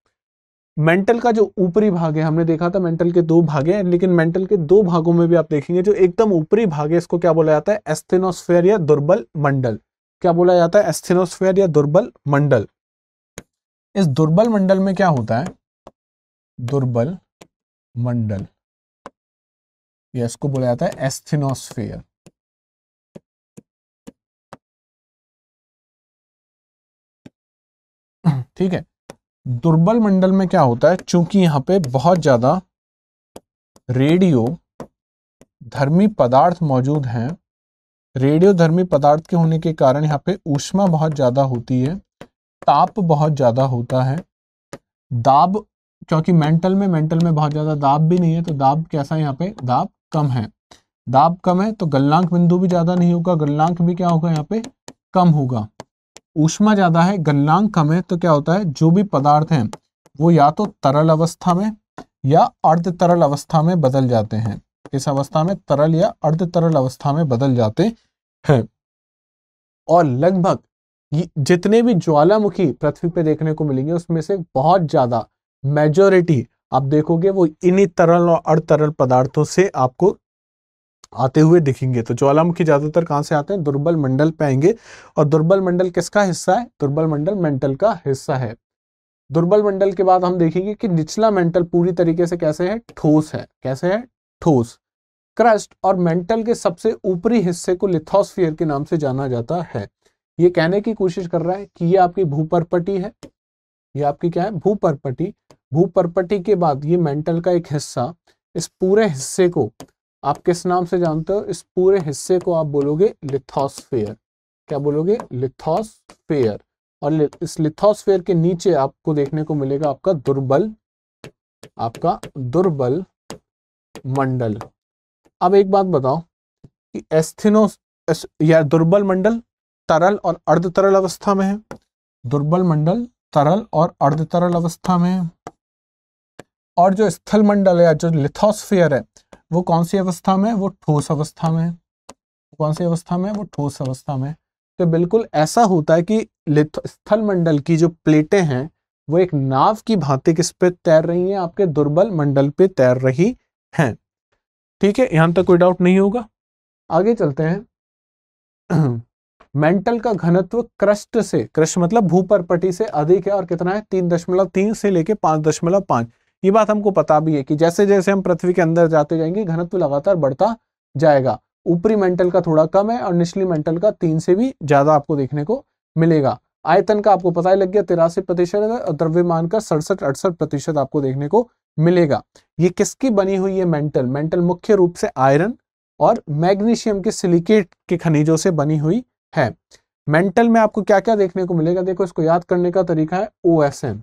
मेंटल का जो ऊपरी भाग है हमने देखा था मेंटल के दो भागे हैं लेकिन मेंटल के दो भागों में भी आप देखेंगे जो एकदम ऊपरी भाग है इसको क्या बोला जाता है एस्थेनोस्फेयर या दुर्बल मंडल क्या बोला जाता है एस्थेनोस्फेयर या दुर्बल मंडल इस दुर्बल मंडल में क्या होता है दुर्बल मंडल या इसको बोला जाता है एस्थेनोस्फेयर ठीक है दुर्बल मंडल में क्या होता है चूंकि यहाँ पे बहुत ज़्यादा रेडियो धर्मी पदार्थ मौजूद हैं रेडियो धर्मी पदार्थ के होने के कारण यहाँ पे ऊष्मा बहुत ज़्यादा होती है ताप बहुत ज़्यादा होता है दाब क्योंकि मेंटल में मेंटल में बहुत ज़्यादा दाब भी नहीं है तो दाब कैसा है यहाँ पे दाब कम है दाब कम है तो गलनांक बिंदु भी ज़्यादा नहीं होगा गलनांक भी क्या होगा यहाँ पे कम होगा ऊष्मा ज़्यादा है गलनांक कम है तो क्या होता है जो भी पदार्थ हैं वो या तो तरल अवस्था में या अर्ध तरल अवस्था में बदल जाते हैं इस अवस्था में तरल या अर्ध तरल अवस्था में बदल जाते हैं और लगभग जितने भी ज्वालामुखी पृथ्वी पे देखने को मिलेंगे उसमें से बहुत ज़्यादा मेजोरिटी आप देखोगे वो इन्हीं तरल और अर्ध तरल पदार्थों से आपको आते हुए दिखेंगे तो ज्वालामुखी ज्यादातर कहां से आते हैं दुर्बल मंडल पे आएंगे और दुर्बल मंडल किसका हिस्सा है दुर्बल मंडल मेंटल का हिस्सा है दुर्बल मंडल के बाद हम देखेंगे कि निचला मेंटल पूरी तरीके से कैसे है ठोस है कैसे है ठोस क्रस्ट और मेंटल के सबसे ऊपरी हिस्से को लिथोस्फियर के नाम से जाना जाता है ये कहने की कोशिश कर रहा है कि ये आपकी भूपरपटी है ये आपकी क्या है भूपरपटी भूपरपटी के बाद ये मेंटल का एक हिस्सा इस पूरे हिस्से को आप किस नाम से जानते हो इस पूरे हिस्से को आप बोलोगे लिथोस्फेयर क्या बोलोगे लिथोस्फेयर और इस लिथोस्फेयर के नीचे आपको देखने को मिलेगा आपका दुर्बल आपका दुर्बल मंडल अब एक बात बताओ कि एस्थिनो या दुर्बल मंडल तरल और अर्ध तरल अवस्था में है दुर्बल मंडल तरल और अर्ध तरल अवस्था में है और जो स्थल मंडल है जो लिथोस्फेयर है वो कौन सी अवस्था में वो ठोस अवस्था में कौन सी अवस्था में वो ठोस अवस्था में तो बिल्कुल ऐसा होता है कि स्थल मंडल की जो प्लेटें हैं वो एक नाव की भांति किस पे तैर रही हैं आपके दुर्बल मंडल पे तैर रही हैं ठीक है यहां तक कोई डाउट नहीं होगा आगे चलते हैं मेंटल का घनत्व क्रस्ट से क्रस्ट मतलब भूपरपटी से अधिक है और कितना है तीन दशमलव तीन से लेके पांच दशमलव पांच ये बात हमको पता भी है कि जैसे जैसे हम पृथ्वी के अंदर जाते जाएंगे घनत्व लगातार बढ़ता जाएगा ऊपरी मेंटल का थोड़ा कम है और निचली मेंटल का तीन से भी ज्यादा आपको देखने को मिलेगा आयतन का आपको पता ही लग गया तिरासी प्रतिशत है और द्रव्यमान का सड़सठ अड़सठ प्रतिशत आपको देखने को मिलेगा ये किसकी बनी हुई है मेंटल मेंटल मुख्य रूप से आयरन और मैग्नीशियम के सिलिकेट के खनिजों से बनी हुई है मेंटल में आपको क्या क्या देखने को मिलेगा देखो इसको याद करने का तरीका है O S M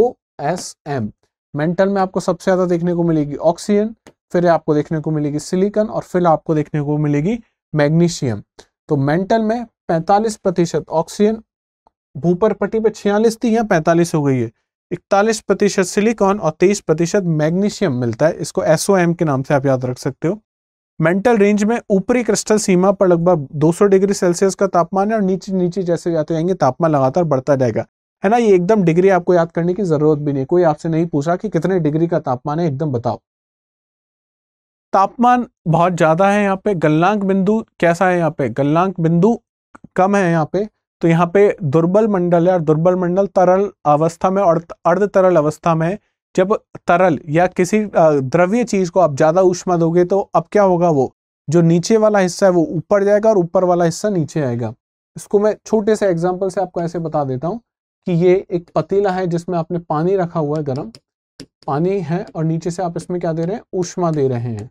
O S M mantle में आपको सबसे ज़्यादा देखने को मिलेगी ऑक्सीजन फिर आपको देखने को मिलेगी सिलिकन और फिर आपको देखने को मिलेगी मैग्नीशियम तो मेंटल में 45 प्रतिशत ऑक्सीजन भूपर पट्टी पे छियालीस थी यहाँ पैंतालीस हो गई है इकतालीस प्रतिशत सिलिकॉन और तेईस प्रतिशत मैग्नीशियम मिलता है इसको एसओ के नाम से आप याद रख सकते हो मेंटल रेंज में ऊपरी क्रिस्टल सीमा पर लगभग 200 डिग्री सेल्सियस का तापमान है और नीचे नीचे जैसे जाते जाएंगे तापमान लगातार बढ़ता जाएगा है ना ये एकदम डिग्री आपको याद करने की जरूरत भी नहीं कोई आपसे नहीं पूछा कि कितने डिग्री का तापमान है एकदम बताओ तापमान बहुत ज़्यादा है यहाँ पे गलनांक बिंदु कैसा है यहाँ पे गलनांक बिंदु कम है यहाँ पे तो यहाँ पे दुर्बल मंडल है और दुर्बल मंडल तरल अवस्था में और अर्ध तरल अवस्था में जब तरल या किसी द्रव्य चीज को आप ज्यादा ऊष्मा दोगे तो अब क्या होगा वो जो नीचे वाला हिस्सा है वो ऊपर जाएगा और ऊपर वाला हिस्सा नीचे आएगा इसको मैं छोटे से एग्जाम्पल से आपको ऐसे बता देता हूँ कि ये एक पतीला है जिसमें आपने पानी रखा हुआ है गर्म पानी है और नीचे से आप इसमें क्या दे रहे हैं ऊष्मा दे रहे हैं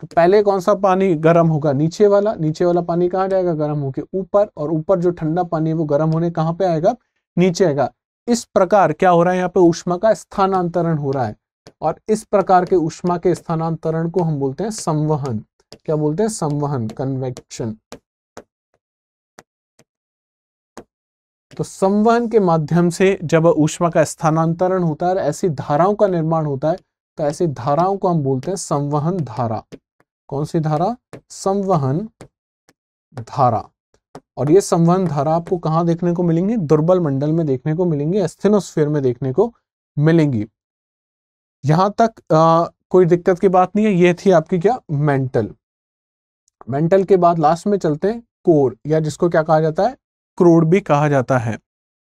तो पहले कौन सा पानी गर्म होगा नीचे वाला नीचे वाला पानी कहाँ जाएगा गर्म होके ऊपर और ऊपर जो ठंडा पानी है वो गर्म होने कहाँ पे आएगा नीचे आएगा इस प्रकार क्या हो रहा है यहाँ पे ऊष्मा का स्थानांतरण हो रहा है और इस प्रकार के ऊष्मा के स्थानांतरण को हम बोलते हैं संवहन क्या बोलते हैं संवहन कन्वेक्शन तो संवहन के माध्यम से जब ऊष्मा का स्थानांतरण होता है और ऐसी धाराओं का निर्माण होता है तो ऐसी धाराओं को हम बोलते हैं संवहन धारा कौन सी धारा संवहन धारा और ये संवहन धारा आपको कहाँ देखने को मिलेंगी दुर्बल मंडल में देखने को मिलेंगी एस्थेनोस्फेयर में देखने को मिलेंगी यहां तक आ, कोई दिक्कत की बात नहीं है ये थी आपकी क्या मेंटल मेंटल के बाद लास्ट में चलते हैं कोर या जिसको क्या कहा जाता है क्रोड भी कहा जाता है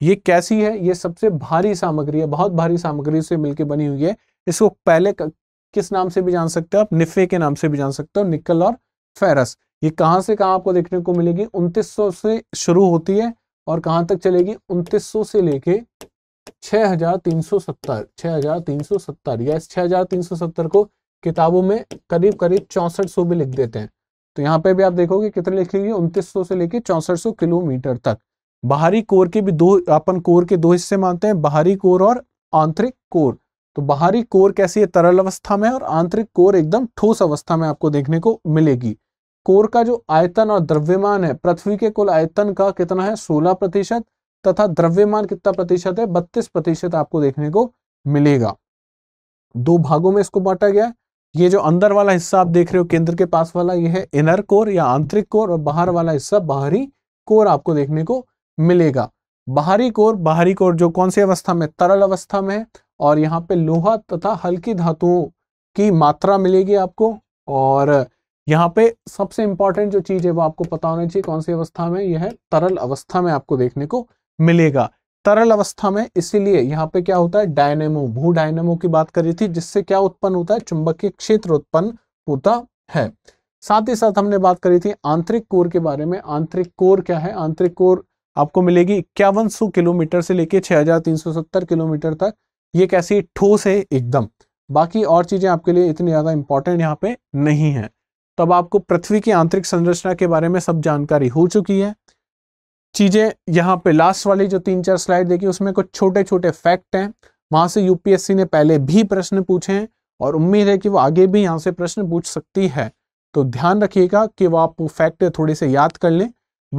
ये कैसी है ये सबसे भारी सामग्री है बहुत भारी सामग्री से मिलकर बनी हुई है इसको पहले किस नाम से भी जान सकते हो आप निफे के नाम से भी जान सकते हो निकल और फेरस ये कहां से कहां आपको देखने को मिलेगी 2900 से शुरू होती है और कहाँ तक चलेगी 2900 से लेके 6370 6370 या इस 6370 को किताबों में करीब करीब सौ भी लिख देते हैं तो यहाँ पे भी आप देखोगे कितने लिखेंगे सौ से लेके चौसठ किलोमीटर तक बाहरी कोर के भी दो अपन कोर के दो हिस्से मानते हैं बाहरी कोर और आंतरिक कोर तो बाहरी कोर कैसी है तरल अवस्था में और आंतरिक कोर एकदम ठोस अवस्था में आपको देखने को मिलेगी कोर का जो आयतन और द्रव्यमान है पृथ्वी के कुल आयतन का कितना है 16 प्रतिशत तथा द्रव्यमान कितना प्रतिशत है 32 प्रतिशत आपको देखने को मिलेगा दो भागों में इसको बांटा गया है ये जो अंदर वाला हिस्सा आप देख रहे हो केंद्र के पास वाला ये है इनर कोर या आंतरिक कोर और बाहर वाला हिस्सा बाहरी कोर आपको देखने को मिलेगा बाहरी कोर बाहरी कोर जो कौन सी अवस्था में तरल अवस्था में है और यहाँ पे लोहा तथा हल्की धातुओं की मात्रा मिलेगी आपको और यहाँ पे सबसे इंपॉर्टेंट जो चीज़ है वो आपको पता होना चाहिए कौन सी अवस्था में यह है तरल अवस्था में आपको देखने को मिलेगा तरल अवस्था में इसीलिए यहाँ पे क्या होता है डायनेमो भू डायनेमो की बात करी थी जिससे क्या उत्पन्न होता है चुंबकीय क्षेत्र उत्पन्न होता है साथ ही साथ हमने बात करी थी आंतरिक कोर के बारे में आंतरिक कोर क्या है आंतरिक कोर आपको मिलेगी इक्यावन किलोमीटर से लेके 6370 किलोमीटर तक ये कैसी ठोस है एकदम बाकी और चीजें आपके लिए इतनी ज्यादा इंपॉर्टेंट यहाँ पे नहीं है तब आपको पृथ्वी की आंतरिक संरचना के बारे में सब जानकारी हो चुकी है चीज़ें यहाँ पे लास्ट वाली जो तीन चार स्लाइड देखी उसमें कुछ छोटे छोटे फैक्ट हैं वहां से यूपीएससी ने पहले भी प्रश्न पूछे हैं और उम्मीद है कि वो आगे भी यहाँ से प्रश्न पूछ सकती है तो ध्यान रखिएगा कि वो आप फैक्ट थोड़े से याद कर लें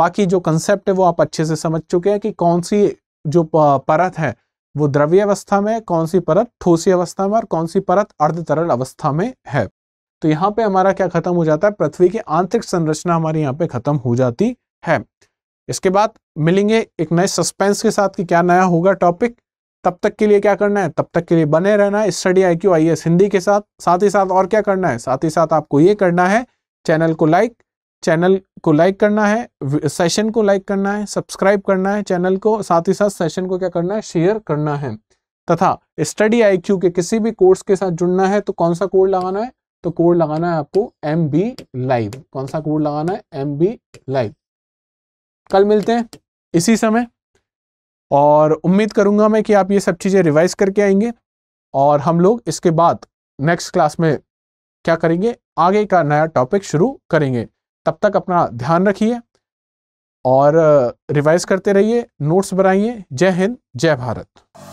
बाकी जो कंसेप्ट है वो आप अच्छे से समझ चुके हैं कि कौन सी जो परत है वो द्रव्य अवस्था में कौन सी परत ठोसी अवस्था में और कौन सी परत अर्ध तरल अवस्था में है तो यहाँ पे हमारा क्या खत्म हो जाता है पृथ्वी की आंतरिक संरचना हमारी यहाँ पे खत्म हो जाती है इसके बाद मिलेंगे एक नए सस्पेंस के साथ कि क्या नया होगा टॉपिक तब तक के लिए क्या करना है तब तक के लिए बने रहना है study I Q I S Hindi के साथ साथ ही साथ और क्या करना है साथ ही साथ आपको ये करना है चैनल को लाइक चैनल को लाइक करना है सेशन को लाइक करना है सब्सक्राइब करना है चैनल को साथ ही साथ सेशन को क्या करना है शेयर करना है तथा स्टडी आई क्यू के किसी भी कोर्स के साथ जुड़ना है तो कौन सा कोड लगाना है तो कोड लगाना है आपको एम बी लाइव कौन सा कोड लगाना है एम बी लाइव कल मिलते हैं इसी समय और उम्मीद करूँगा मैं कि आप ये सब चीज़ें रिवाइज करके आएंगे और हम लोग इसके बाद नेक्स्ट क्लास में क्या करेंगे आगे का नया टॉपिक शुरू करेंगे तब तक अपना ध्यान रखिए और रिवाइज करते रहिए नोट्स बनाइए जय हिंद जय भारत